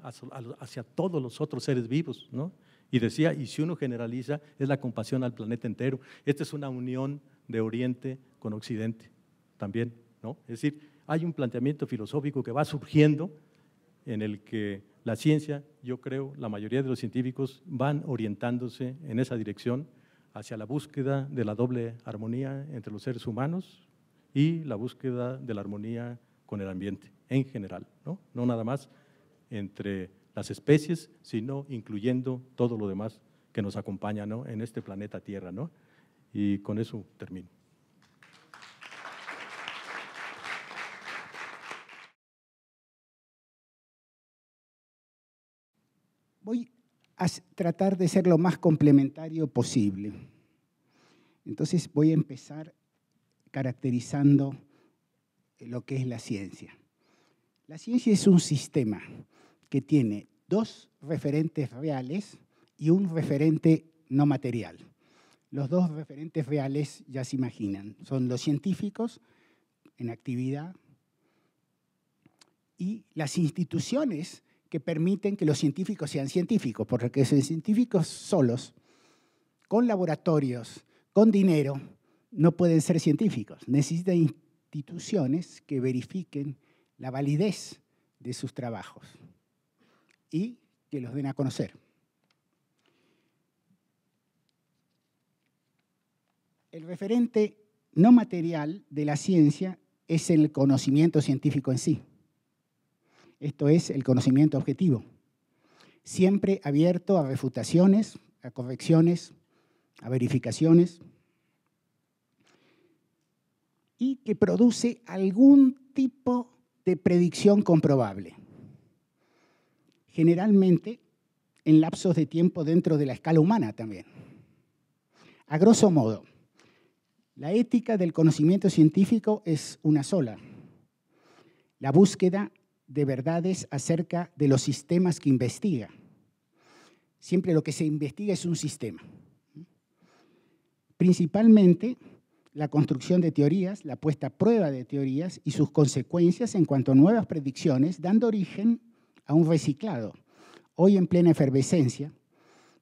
hacia todos los otros seres vivos, ¿no? Y decía, y si uno generaliza, es la compasión al planeta entero. Esta es una unión de Oriente con Occidente también, ¿no? Es decir, hay un planteamiento filosófico que va surgiendo en el que la ciencia, yo creo, la mayoría de los científicos van orientándose en esa dirección hacia la búsqueda de la doble armonía entre los seres humanos y la búsqueda de la armonía con el ambiente en general, no, no nada más entre las especies, sino incluyendo todo lo demás que nos acompaña ¿no? en este planeta Tierra. ¿no? Y con eso termino. Voy tratar de ser lo más complementario posible. Entonces voy a empezar caracterizando lo que es la ciencia. La ciencia es un sistema que tiene dos referentes reales y un referente no material. Los dos referentes reales ya se imaginan, son los científicos en actividad y las instituciones que permiten que los científicos sean científicos, porque son científicos solos, con laboratorios, con dinero, no pueden ser científicos. Necesitan instituciones que verifiquen la validez de sus trabajos y que los den a conocer. El referente no material de la ciencia es el conocimiento científico en sí esto es el conocimiento objetivo, siempre abierto a refutaciones, a correcciones, a verificaciones, y que produce algún tipo de predicción comprobable. Generalmente en lapsos de tiempo dentro de la escala humana también. A grosso modo, la ética del conocimiento científico es una sola, la búsqueda de verdades acerca de los sistemas que investiga. Siempre lo que se investiga es un sistema. Principalmente la construcción de teorías, la puesta a prueba de teorías y sus consecuencias en cuanto a nuevas predicciones, dando origen a un reciclado, hoy en plena efervescencia,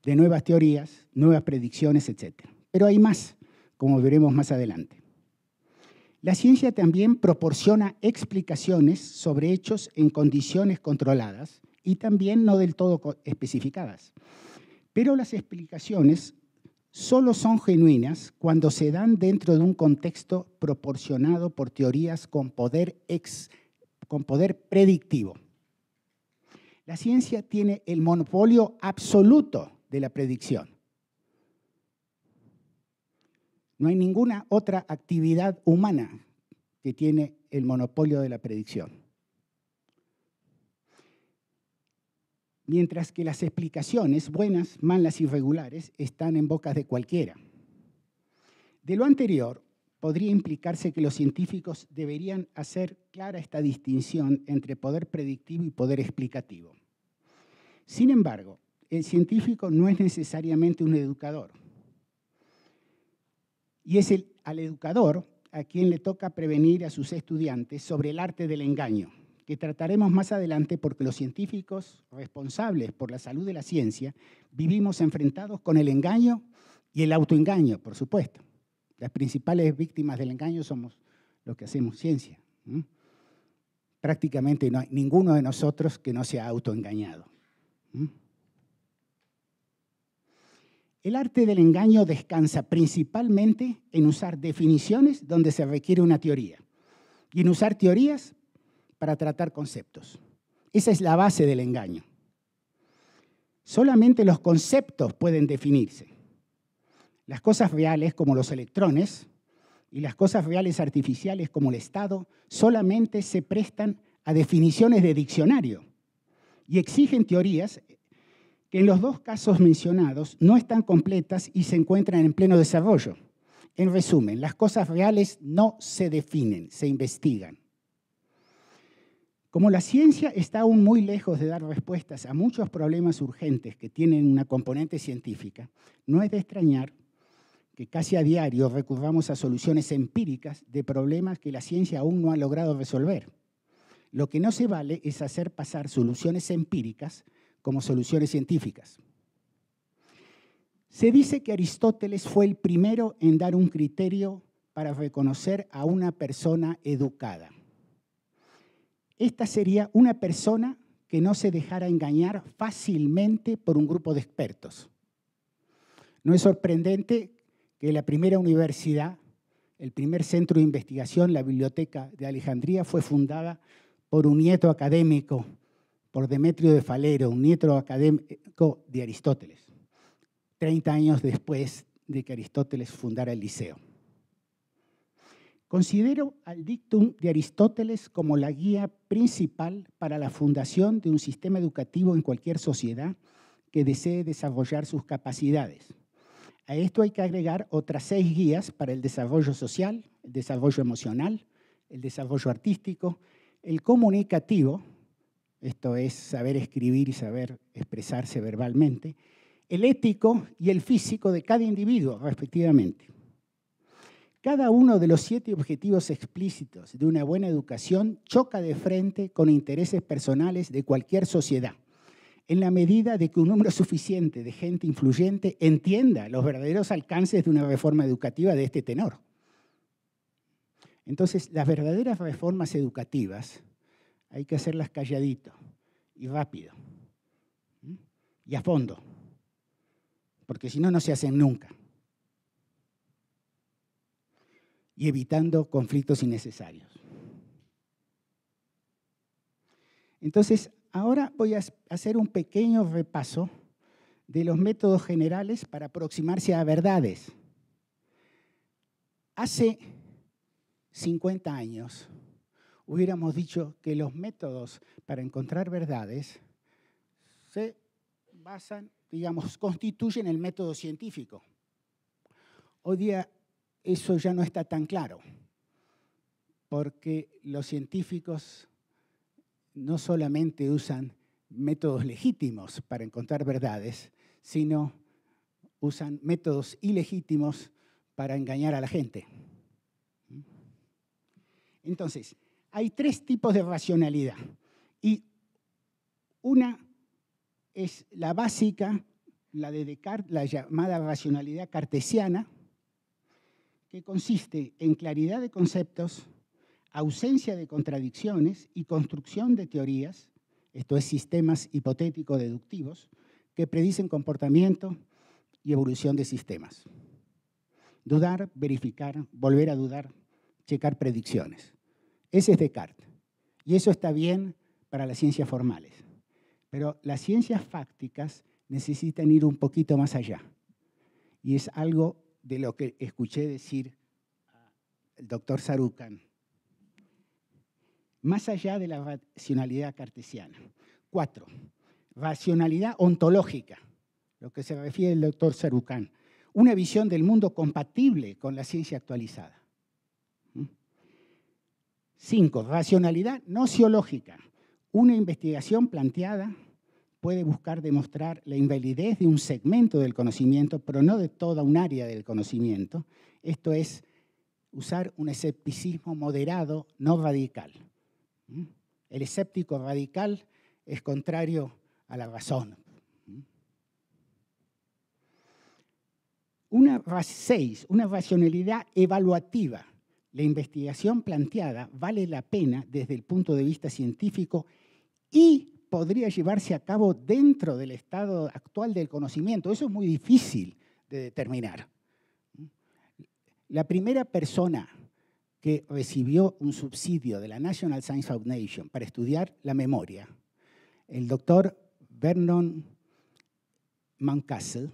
de nuevas teorías, nuevas predicciones, etc. Pero hay más, como veremos más adelante. La ciencia también proporciona explicaciones sobre hechos en condiciones controladas y también no del todo especificadas. Pero las explicaciones solo son genuinas cuando se dan dentro de un contexto proporcionado por teorías con poder, ex, con poder predictivo. La ciencia tiene el monopolio absoluto de la predicción. No hay ninguna otra actividad humana que tiene el monopolio de la predicción. Mientras que las explicaciones, buenas, malas y regulares, están en bocas de cualquiera. De lo anterior, podría implicarse que los científicos deberían hacer clara esta distinción entre poder predictivo y poder explicativo. Sin embargo, el científico no es necesariamente un educador y es el, al educador a quien le toca prevenir a sus estudiantes sobre el arte del engaño, que trataremos más adelante porque los científicos responsables por la salud de la ciencia vivimos enfrentados con el engaño y el autoengaño, por supuesto. Las principales víctimas del engaño somos los que hacemos ciencia. Prácticamente no hay ninguno de nosotros que no sea autoengañado. El arte del engaño descansa principalmente en usar definiciones donde se requiere una teoría y en usar teorías para tratar conceptos. Esa es la base del engaño. Solamente los conceptos pueden definirse. Las cosas reales como los electrones y las cosas reales artificiales como el Estado solamente se prestan a definiciones de diccionario y exigen teorías que en los dos casos mencionados no están completas y se encuentran en pleno desarrollo. En resumen, las cosas reales no se definen, se investigan. Como la ciencia está aún muy lejos de dar respuestas a muchos problemas urgentes que tienen una componente científica, no es de extrañar que casi a diario recurramos a soluciones empíricas de problemas que la ciencia aún no ha logrado resolver. Lo que no se vale es hacer pasar soluciones empíricas como soluciones científicas. Se dice que Aristóteles fue el primero en dar un criterio para reconocer a una persona educada. Esta sería una persona que no se dejara engañar fácilmente por un grupo de expertos. No es sorprendente que la primera universidad, el primer centro de investigación, la Biblioteca de Alejandría, fue fundada por un nieto académico por Demetrio de Falero, un nieto académico de Aristóteles, 30 años después de que Aristóteles fundara el Liceo. Considero al dictum de Aristóteles como la guía principal para la fundación de un sistema educativo en cualquier sociedad que desee desarrollar sus capacidades. A esto hay que agregar otras seis guías para el desarrollo social, el desarrollo emocional, el desarrollo artístico, el comunicativo, esto es saber escribir y saber expresarse verbalmente, el ético y el físico de cada individuo, respectivamente. Cada uno de los siete objetivos explícitos de una buena educación choca de frente con intereses personales de cualquier sociedad, en la medida de que un número suficiente de gente influyente entienda los verdaderos alcances de una reforma educativa de este tenor. Entonces, las verdaderas reformas educativas hay que hacerlas calladito y rápido y a fondo, porque si no, no se hacen nunca. Y evitando conflictos innecesarios. Entonces, ahora voy a hacer un pequeño repaso de los métodos generales para aproximarse a verdades. Hace 50 años, hubiéramos dicho que los métodos para encontrar verdades se basan, digamos, constituyen el método científico. Hoy día eso ya no está tan claro, porque los científicos no solamente usan métodos legítimos para encontrar verdades, sino usan métodos ilegítimos para engañar a la gente. ¿Mm? Entonces, hay tres tipos de racionalidad. Y una es la básica, la de Descartes, la llamada racionalidad cartesiana, que consiste en claridad de conceptos, ausencia de contradicciones y construcción de teorías, esto es sistemas hipotético-deductivos, que predicen comportamiento y evolución de sistemas. Dudar, verificar, volver a dudar, checar predicciones. Ese es Descartes. Y eso está bien para las ciencias formales. Pero las ciencias fácticas necesitan ir un poquito más allá. Y es algo de lo que escuché decir el doctor Sarukan. Más allá de la racionalidad cartesiana. Cuatro, racionalidad ontológica, lo que se refiere el doctor Sarukan. Una visión del mundo compatible con la ciencia actualizada. Cinco, racionalidad no nociológica. Una investigación planteada puede buscar demostrar la invalidez de un segmento del conocimiento, pero no de toda un área del conocimiento. Esto es usar un escepticismo moderado, no radical. ¿Mm? El escéptico radical es contrario a la razón. ¿Mm? Una, seis, una racionalidad evaluativa. La investigación planteada vale la pena desde el punto de vista científico y podría llevarse a cabo dentro del estado actual del conocimiento. Eso es muy difícil de determinar. La primera persona que recibió un subsidio de la National Science Foundation para estudiar la memoria, el doctor Vernon Mancastle,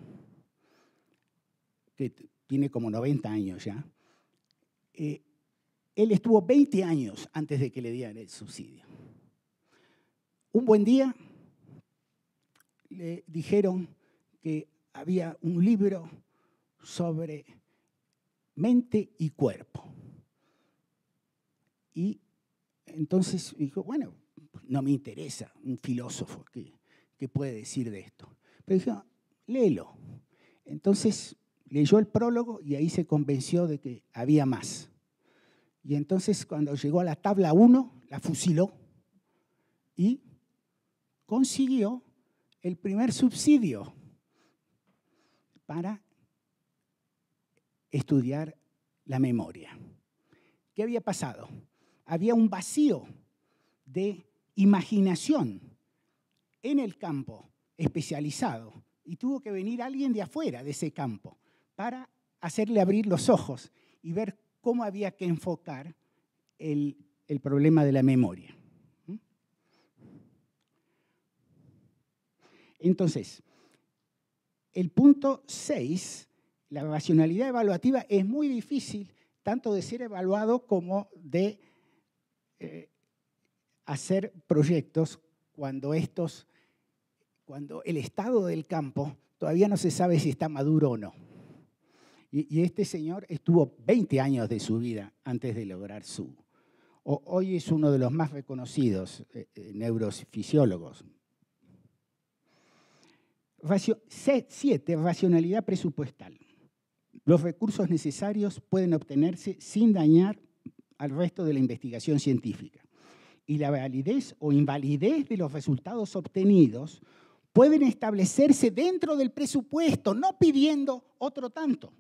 que tiene como 90 años ya, eh, él estuvo 20 años antes de que le dieran el subsidio. Un buen día le dijeron que había un libro sobre mente y cuerpo. Y entonces dijo, bueno, no me interesa un filósofo que, puede decir de esto. Pero dijo, léelo. Entonces leyó el prólogo y ahí se convenció de que había más. Y entonces cuando llegó a la tabla 1, la fusiló y consiguió el primer subsidio para estudiar la memoria. ¿Qué había pasado? Había un vacío de imaginación en el campo especializado y tuvo que venir alguien de afuera de ese campo para hacerle abrir los ojos y ver cómo había que enfocar el, problema de la memoria. Entonces, el punto 6, la racionalidad evaluativa, es muy difícil tanto de ser evaluado como de eh, hacer proyectos cuando estos, cuando el estado del campo todavía no se sabe si está maduro o no. Y, este señor estuvo 20 años de su vida antes de lograr su. hoy es uno de los más reconocidos eh, eh, neurofisiólogos. Siete, 7. Racionalidad presupuestal. Los recursos necesarios pueden obtenerse sin dañar al resto de la investigación científica. Y la validez o invalidez de los resultados obtenidos pueden establecerse dentro del presupuesto, no pidiendo otro tanto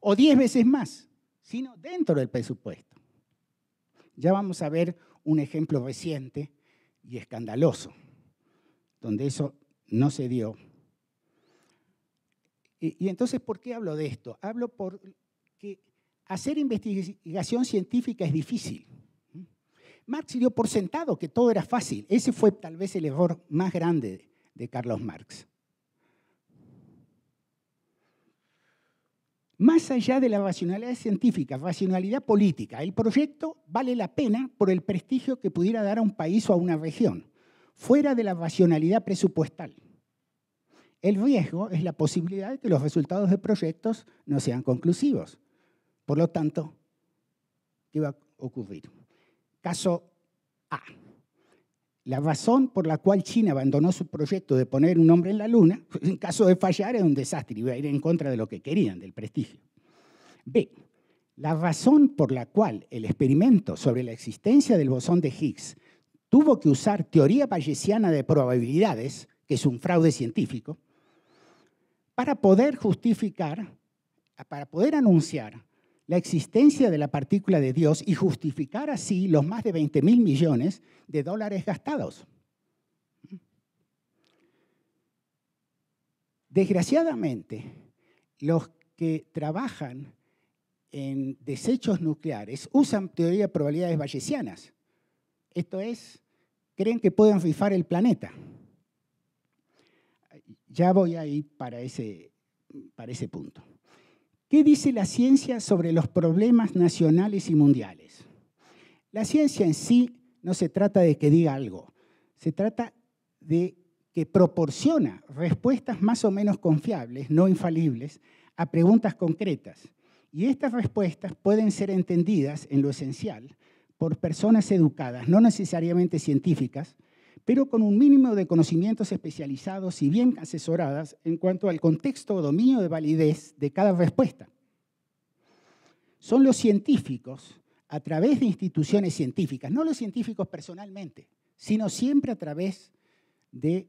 o diez veces más, sino dentro del presupuesto. Ya vamos a ver un ejemplo reciente y escandaloso, donde eso no se dio. Y, entonces, ¿por qué hablo de esto? Hablo porque hacer investigación científica es difícil. Marx dio por sentado que todo era fácil. Ese fue tal vez el error más grande de Carlos Marx. Más allá de la racionalidad científica, racionalidad política, el proyecto vale la pena por el prestigio que pudiera dar a un país o a una región, fuera de la racionalidad presupuestal. El riesgo es la posibilidad de que los resultados de proyectos no sean conclusivos. Por lo tanto, ¿qué va a ocurrir? Caso A. La razón por la cual China abandonó su proyecto de poner un hombre en la Luna, en caso de fallar, era un desastre, iba a ir en contra de lo que querían, del prestigio. B. La razón por la cual el experimento sobre la existencia del bosón de Higgs tuvo que usar teoría bayesiana de probabilidades, que es un fraude científico, para poder justificar, para poder anunciar la existencia de la partícula de Dios y justificar así los más de 20 mil millones de dólares gastados. Desgraciadamente, los que trabajan en desechos nucleares usan teoría de probabilidades bayesianas. Esto es, creen que pueden rifar el planeta. Ya voy a ir para ese, para ese punto. ¿Qué dice la ciencia sobre los problemas nacionales y mundiales? La ciencia en sí no se trata de que diga algo, se trata de que proporciona respuestas más o menos confiables, no infalibles, a preguntas concretas. Y estas respuestas pueden ser entendidas en lo esencial por personas educadas, no necesariamente científicas, pero con un mínimo de conocimientos especializados y bien asesoradas en cuanto al contexto o dominio de validez de cada respuesta. Son los científicos, a través de instituciones científicas, no los científicos personalmente, sino siempre a través de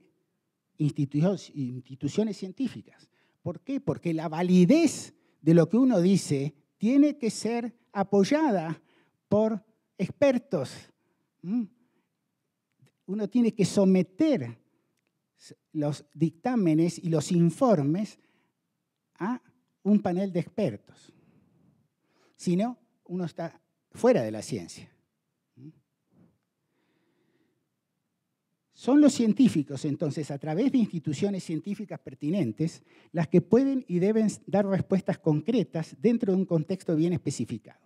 instituciones científicas. ¿Por qué? Porque la validez de lo que uno dice tiene que ser apoyada por expertos, uno tiene que someter los dictámenes y los informes a un panel de expertos. Si no, uno está fuera de la ciencia. Son los científicos, entonces, a través de instituciones científicas pertinentes, las que pueden y deben dar respuestas concretas dentro de un contexto bien especificado.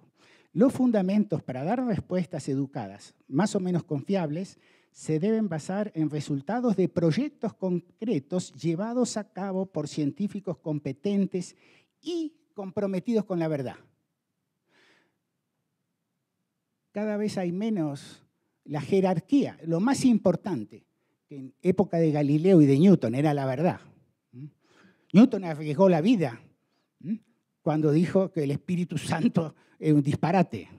Los fundamentos para dar respuestas educadas, más o menos confiables, se deben basar en resultados de proyectos concretos llevados a cabo por científicos competentes y comprometidos con la verdad. Cada vez hay menos la jerarquía, lo más importante, que en época de Galileo y de Newton era la verdad. ¿Mm? Newton arriesgó la vida cuando dijo que el Espíritu Santo es un disparate.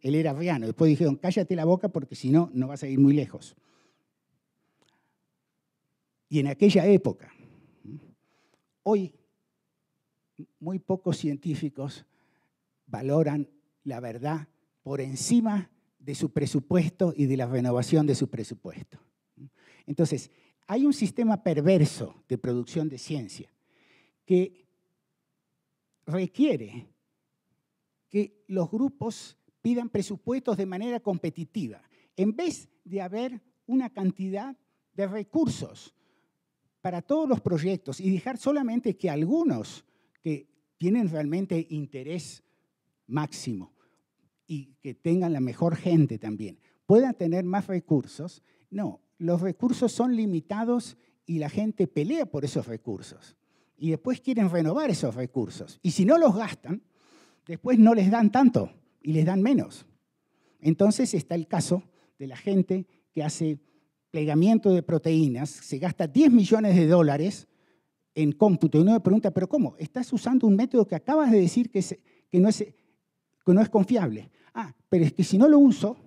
Él era arriano. Después dijeron, cállate la boca porque si no, no vas a ir muy lejos. Y en aquella época, hoy muy pocos científicos valoran la verdad por encima de su presupuesto y de la renovación de su presupuesto. Entonces, hay un sistema perverso de producción de ciencia que requiere que los grupos pidan presupuestos de manera competitiva, en vez de haber una cantidad de recursos para todos los proyectos y dejar solamente que algunos que tienen realmente interés máximo y que tengan la mejor gente también puedan tener más recursos. No, los recursos son limitados y la gente pelea por esos recursos y después quieren renovar esos recursos. Y si no los gastan, después no les dan tanto y les dan menos. Entonces está el caso de la gente que hace plegamiento de proteínas, se gasta 10 millones de dólares en cómputo y uno me pregunta, pero ¿cómo? Estás usando un método que acabas de decir que, no, es, que no es confiable. Ah, pero es que si no lo uso,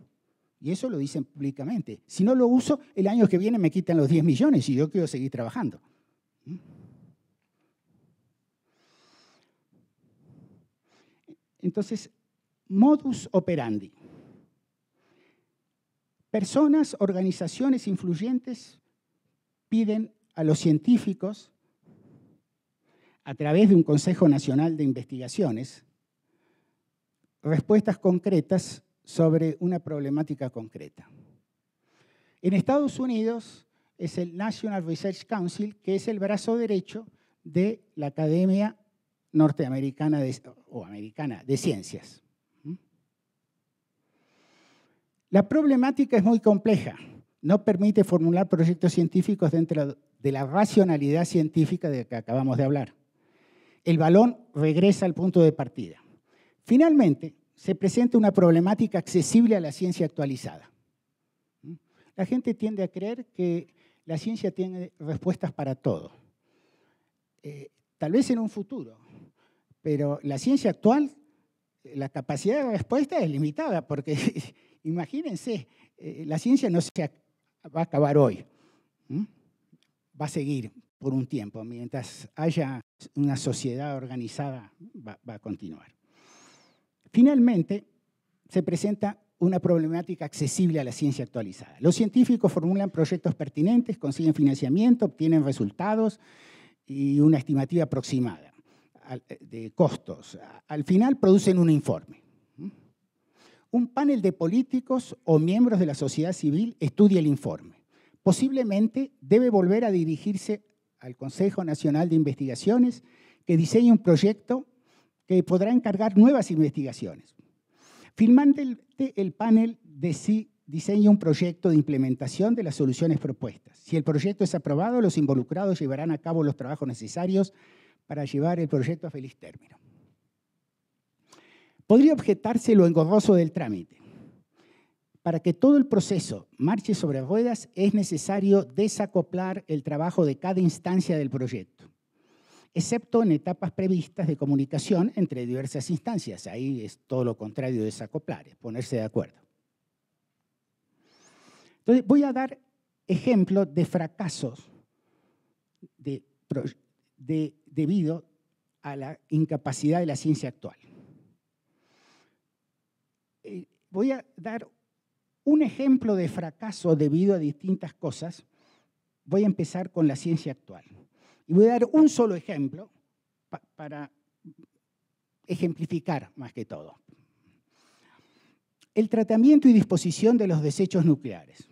y eso lo dicen públicamente, si no lo uso, el año que viene me quitan los 10 millones y yo quiero seguir trabajando. ¿Mm? Entonces, modus operandi. Personas, organizaciones influyentes piden a los científicos, a través de un Consejo Nacional de Investigaciones, respuestas concretas sobre una problemática concreta. En Estados Unidos es el National Research Council, que es el brazo derecho de la Academia norteamericana o americana de ciencias. ¿Mm? La problemática es muy compleja. No permite formular proyectos científicos dentro de la racionalidad científica de la que acabamos de hablar. El balón regresa al punto de partida. Finalmente, se presenta una problemática accesible a la ciencia actualizada. ¿Mm? La gente tiende a creer que la ciencia tiene respuestas para todo. Eh, tal vez en un futuro, pero la ciencia actual, eh, la capacidad de respuesta es limitada, porque imagínense, eh, la ciencia no se va a acabar hoy. Va a seguir por un tiempo. Mientras haya una sociedad organizada, va a continuar. Finalmente, se presenta una problemática accesible a la ciencia actualizada. Los científicos formulan proyectos pertinentes, consiguen financiamiento, obtienen resultados y una estimativa aproximada. Eh, de costos, al final producen un informe. Un panel de políticos o miembros de la sociedad civil estudia el informe. Posiblemente debe volver a dirigirse al Consejo Nacional de Investigaciones que diseñe un proyecto que podrá encargar nuevas investigaciones. firmante el panel de diseña un proyecto de implementación de las soluciones propuestas. Si el proyecto es aprobado, los involucrados llevarán a cabo los trabajos necesarios para llevar el proyecto a feliz término. Podría objetarse lo engorroso del trámite. Para que todo el proceso marche sobre ruedas es necesario desacoplar el trabajo de cada instancia del proyecto, excepto en etapas previstas de comunicación entre diversas instancias. Ahí es todo lo contrario de desacoplar, es ponerse de acuerdo. Entonces, voy a dar ejemplos de fracasos de, de debido a la incapacidad de la ciencia actual. Eh, voy a dar un ejemplo de fracaso debido a distintas cosas. Voy a empezar con la ciencia actual. Y voy a dar un solo ejemplo para ejemplificar más que todo. El tratamiento y disposición de los desechos nucleares.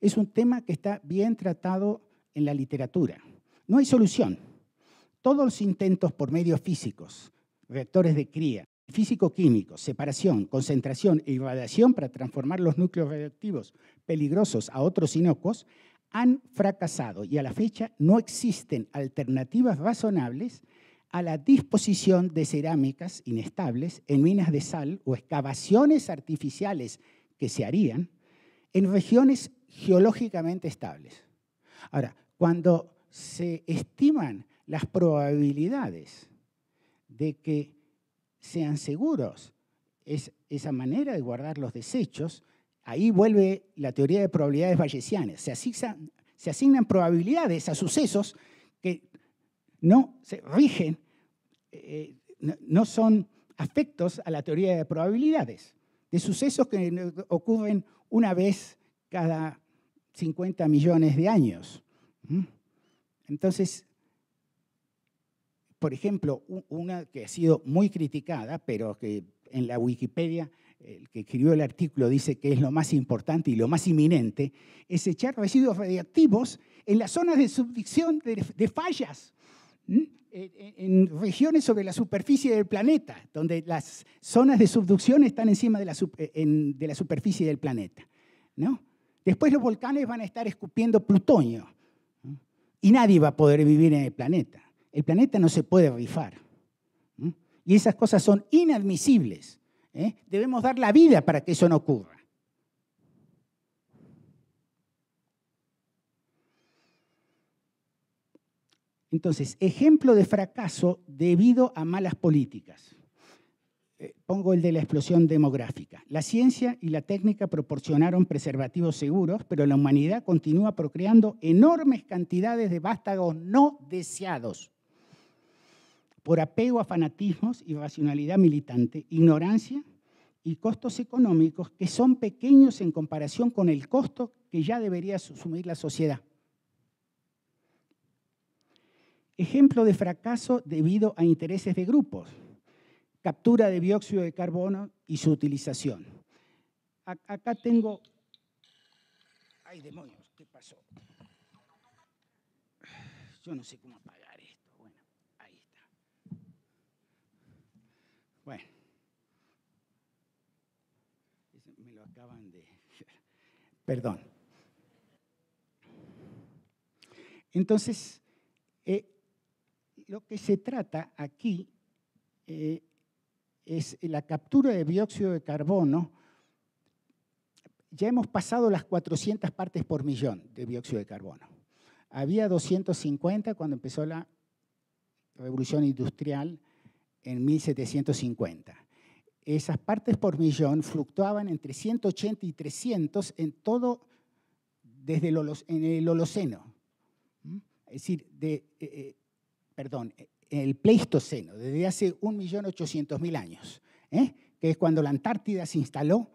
Es un tema que está bien tratado en la literatura. No hay solución. Todos los intentos por medios físicos, reactores de cría, físico-químicos, separación, concentración e irradiación para transformar los núcleos radioactivos peligrosos a otros inocuos, han fracasado y a la fecha no existen alternativas razonables a la disposición de cerámicas inestables en minas de sal o excavaciones artificiales que se harían en regiones geológicamente estables. Ahora, cuando se estiman las probabilidades de que sean seguros esa manera de guardar los desechos. Ahí vuelve la teoría de probabilidades bayesianas. Se asignan, probabilidades a sucesos que no se rigen, eh, no son afectos a la teoría de probabilidades, de sucesos que ocurren una vez cada 50 millones de años. ¿Mm? Entonces, por ejemplo, una que ha sido muy criticada, pero que en la Wikipedia el que escribió el artículo dice que es lo más importante y lo más inminente, es echar residuos radiactivos en las zonas de subducción de, fallas, en, regiones sobre la superficie del planeta, donde las zonas de subducción están encima de la, eh, superficie del planeta. Después los volcanes van a estar escupiendo plutonio. Y nadie va a poder vivir en el planeta. El planeta no se puede rifar. Y esas cosas son inadmisibles. ¿eh? Debemos dar la vida para que eso no ocurra. Entonces, ejemplo de fracaso debido a malas políticas. Eh, pongo el de la explosión demográfica. La ciencia y la técnica proporcionaron preservativos seguros, pero la humanidad continúa procreando enormes cantidades de vástagos no deseados por apego a fanatismos y racionalidad militante, ignorancia y costos económicos que son pequeños en comparación con el costo que ya debería asumir la sociedad. Ejemplo de fracaso debido a intereses de grupos captura de dióxido de carbono y su utilización. Acá tengo... ¡Ay, demonios! ¿Qué pasó? Yo no sé cómo apagar esto. Bueno, ahí está. Bueno. Me lo acaban de... Perdón. Entonces, eh, lo que se trata aquí eh, es la captura de dióxido de carbono, ya hemos pasado las 400 partes por millón de dióxido de carbono. Había 250 cuando empezó la revolución industrial en 1750. Esas partes por millón fluctuaban entre 180 y 300 en todo, desde el, Holoceno. ¿Mm? Es decir, de, eh, eh, perdón, el Pleistoceno, desde hace 1.800.000 años, ¿eh? que es cuando la Antártida se instaló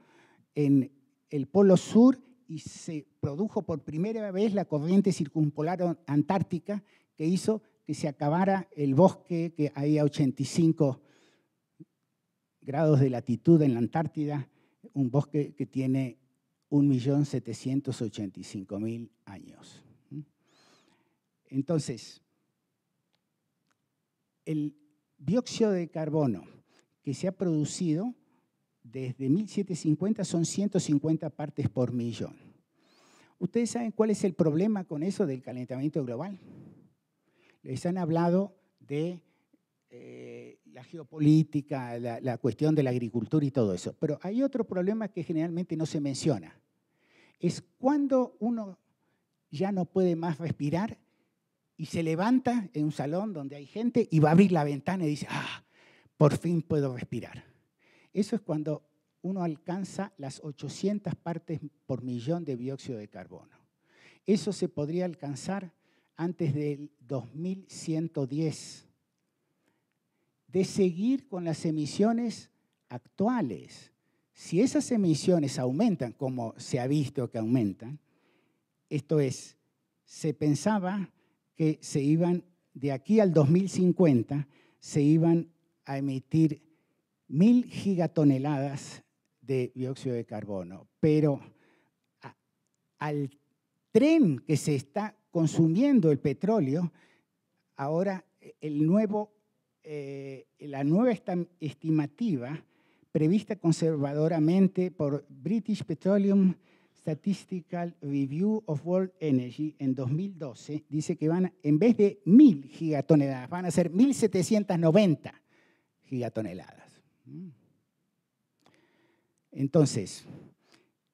en el Polo Sur y se produjo por primera vez la corriente circumpolar antártica que hizo que se acabara el bosque que hay a 85 grados de latitud en la Antártida, un bosque que tiene 1.785.000 años. Entonces, el dióxido de carbono que se ha producido desde 1750 son 150 partes por millón. ¿Ustedes saben cuál es el problema con eso del calentamiento global? Les han hablado de eh, la geopolítica, la, la cuestión de la agricultura y todo eso. Pero hay otro problema que generalmente no se menciona. Es cuando uno ya no puede más respirar y se levanta en un salón donde hay gente y va a abrir la ventana y dice, ah, por fin puedo respirar. Eso es cuando uno alcanza las 800 partes por millón de dióxido de carbono. Eso se podría alcanzar antes del 2110, de seguir con las emisiones actuales. Si esas emisiones aumentan, como se ha visto que aumentan, esto es, se pensaba que se iban, de aquí al 2050, se iban a emitir mil gigatoneladas de dióxido de carbono. Pero al tren que se está consumiendo el petróleo, ahora eh, la nueva estimativa prevista conservadoramente por British Petroleum Statistical Review of World Energy en 2012 dice que van, en vez de 1.000 gigatoneladas, van a ser 1.790 gigatoneladas. Mm. Entonces,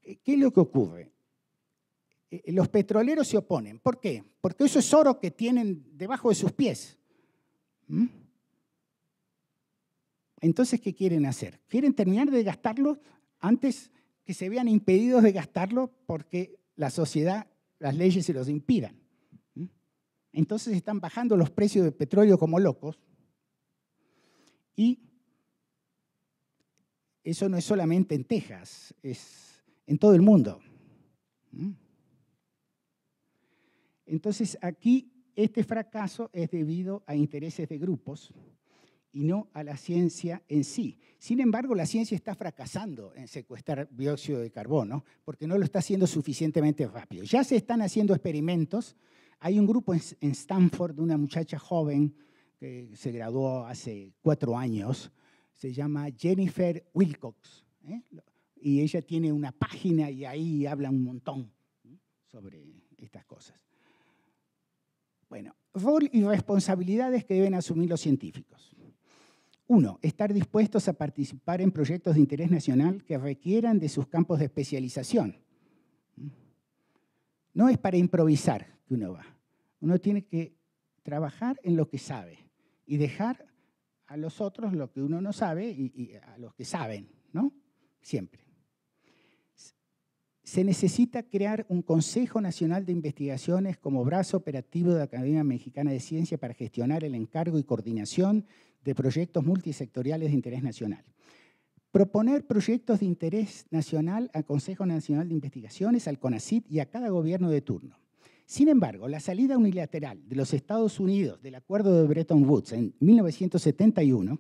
¿qué es lo que ocurre? Eh, eh, los petroleros se oponen. ¿Por qué? Porque eso es oro que tienen debajo de sus pies. Mm. Entonces, ¿qué quieren hacer? Quieren terminar de gastarlo antes que se vean impedidos de gastarlo porque la sociedad, las leyes se los impidan. Entonces están bajando los precios de petróleo como locos y eso no es solamente en Texas, es en todo el mundo. Entonces aquí este fracaso es debido a intereses de grupos y no a la ciencia en sí. Sin embargo, la ciencia está fracasando en secuestrar dióxido de carbono porque no lo está haciendo suficientemente rápido. Ya se están haciendo experimentos. Hay un grupo en Stanford de una muchacha joven que se graduó hace cuatro años, se llama Jennifer Wilcox. ¿eh? Y ella tiene una página y ahí habla un montón ¿eh? sobre estas cosas. Bueno, rol y responsabilidades que deben asumir los científicos. Uno, estar dispuestos a participar en proyectos de interés nacional que requieran de sus campos de especialización. No es para improvisar que uno va. Uno tiene que trabajar en lo que sabe y dejar a los otros lo que uno no sabe y, a los que saben, ¿no? Siempre. Se necesita crear un Consejo Nacional de Investigaciones como brazo operativo de la Academia Mexicana de Ciencia para gestionar el encargo y coordinación de proyectos multisectoriales de interés nacional. Proponer proyectos de interés nacional al Consejo Nacional de Investigaciones, al CONACYT y a cada gobierno de turno. Sin embargo, la salida unilateral de los Estados Unidos del Acuerdo de Bretton Woods en 1971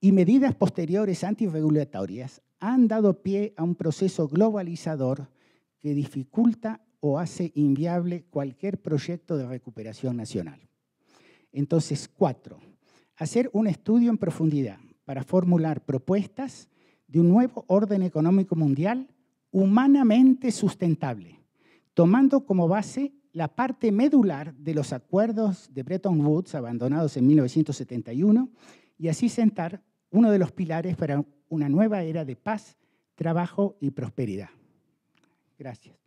y medidas posteriores antirregulatorias han dado pie a un proceso globalizador que dificulta o hace inviable cualquier proyecto de recuperación nacional. Entonces, cuatro, hacer un estudio en profundidad para formular propuestas de un nuevo orden económico mundial humanamente sustentable, tomando como base la parte medular de los acuerdos de Bretton Woods abandonados en 1971 y así sentar uno de los pilares para una nueva era de paz, trabajo y prosperidad. Gracias.